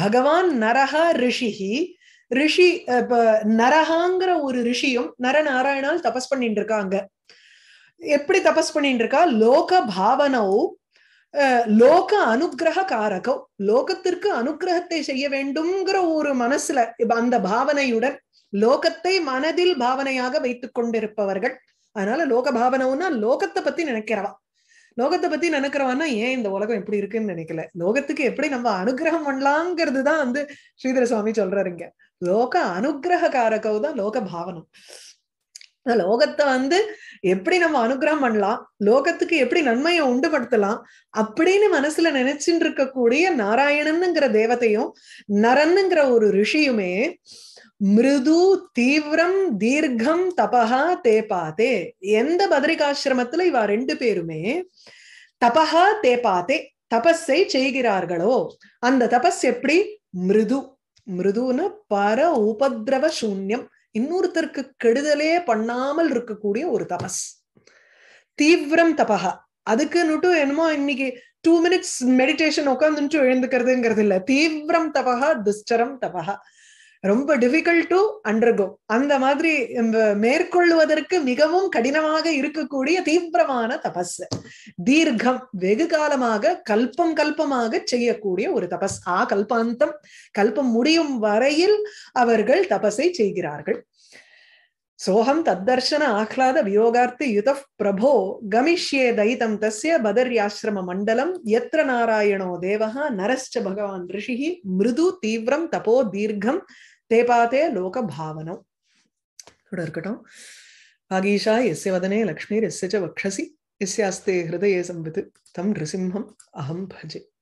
பகவான் நரக ரிஷிஹி ரிஷி நரஹாங்கிற ஒரு ரிஷியும் நர நாராயணால் தபஸ் பண்ணிட்டு இருக்காங்க எப்படி தபஸ் பண்ணிட்டு இருக்கா லோக பாவனவு லோக அனுகிரக காரகம் லோகத்திற்கு அனுகிரகத்தை செய்ய வேண்டும்ங்கிற ஒரு மனசுல அந்த பாவனையுடன் லோகத்தை மனதில் பாவனையாக வைத்துக் கொண்டிருப்பவர்கள் அதனால லோக பாவனவும்னா லோகத்தை பத்தி நினைக்கிறவா லோகத்தை பத்தி நினைக்கிறவான்னா ஏன் இந்த உலகம் எப்படி இருக்குன்னு நினைக்கல லோகத்துக்கு எப்படி நம்ம அனுகிரகம் பண்ணலாங்கிறது தான் வந்து ஸ்ரீதர சுவாமி சொல்றாருங்க லோக அனுகிரக காரகவு தான் லோக பாவனம் லோகத்தை வந்து எப்படி நம்ம அனுகிரகம் பண்ணலாம் லோகத்துக்கு எப்படி நன்மையை உண்டுபடுத்தலாம் அப்படின்னு மனசுல நினைச்சுட்டு இருக்கக்கூடிய நாராயணனுங்கிற தேவதையும் நரனுங்கிற ஒரு ரிஷியுமே மிருது தீவிரம் தீர்க்கம் தபகா தேபாதே எந்த பதிரிகாசிரமத்துல இவா ரெண்டு பேருமே தபகா தேபாதே தபஸை செய்கிறார்களோ அந்த தபஸ் எப்படி மிருது மிருதுன்னு பர உபதிரவ சூன்யம் இன்னொருத்தருக்கு கெடுதலே பண்ணாமல் இருக்கக்கூடிய ஒரு தபஸ் தீவிரம் தபகா அதுக்குன்னு என்னமோ இன்னைக்கு டூ மினிட்ஸ் மெடிடேஷன் உட்காந்துட்டு எழுந்துக்கிறதுங்கிறது இல்ல தீவிரம் தபகா துஷ்டரம் தபகா ரொம்ப டிஃபிகல்ட் டு அண்டர்கோ அந்த மாதிரி மேற்கொள்வதற்கு மிகவும் கடினமாக இருக்கக்கூடிய தீவிரமான தபஸ் தீர்க்கம் வெகு காலமாக கல்பம் கல்பமாக செய்யக்கூடிய ஒரு தபஸ் ஆ கல்பாந்தம் கல்பம் முடியும் வரையில் அவர்கள் தபஸை செய்கிறார்கள் சோஹம் தத்தர்ஷன ஆஹ்லாத வியோகார்த்தி யுத பிரபோ கமிஷ்யே தைதம் தஸ்ய பதர்யாசிரம மண்டலம் எத்திர நாராயணோ தேவகா நரஸ்ட பகவான் ரிஷிஹி மிருது தீவிரம் தபோ தீர்க்கம் तेपाते लोक भावन आगीशा यस्य वदने लक्ष्मीर यस्य च वक्षसि यस्यास्ते हृदये संवित् तं नृसिंहम् अहं भजे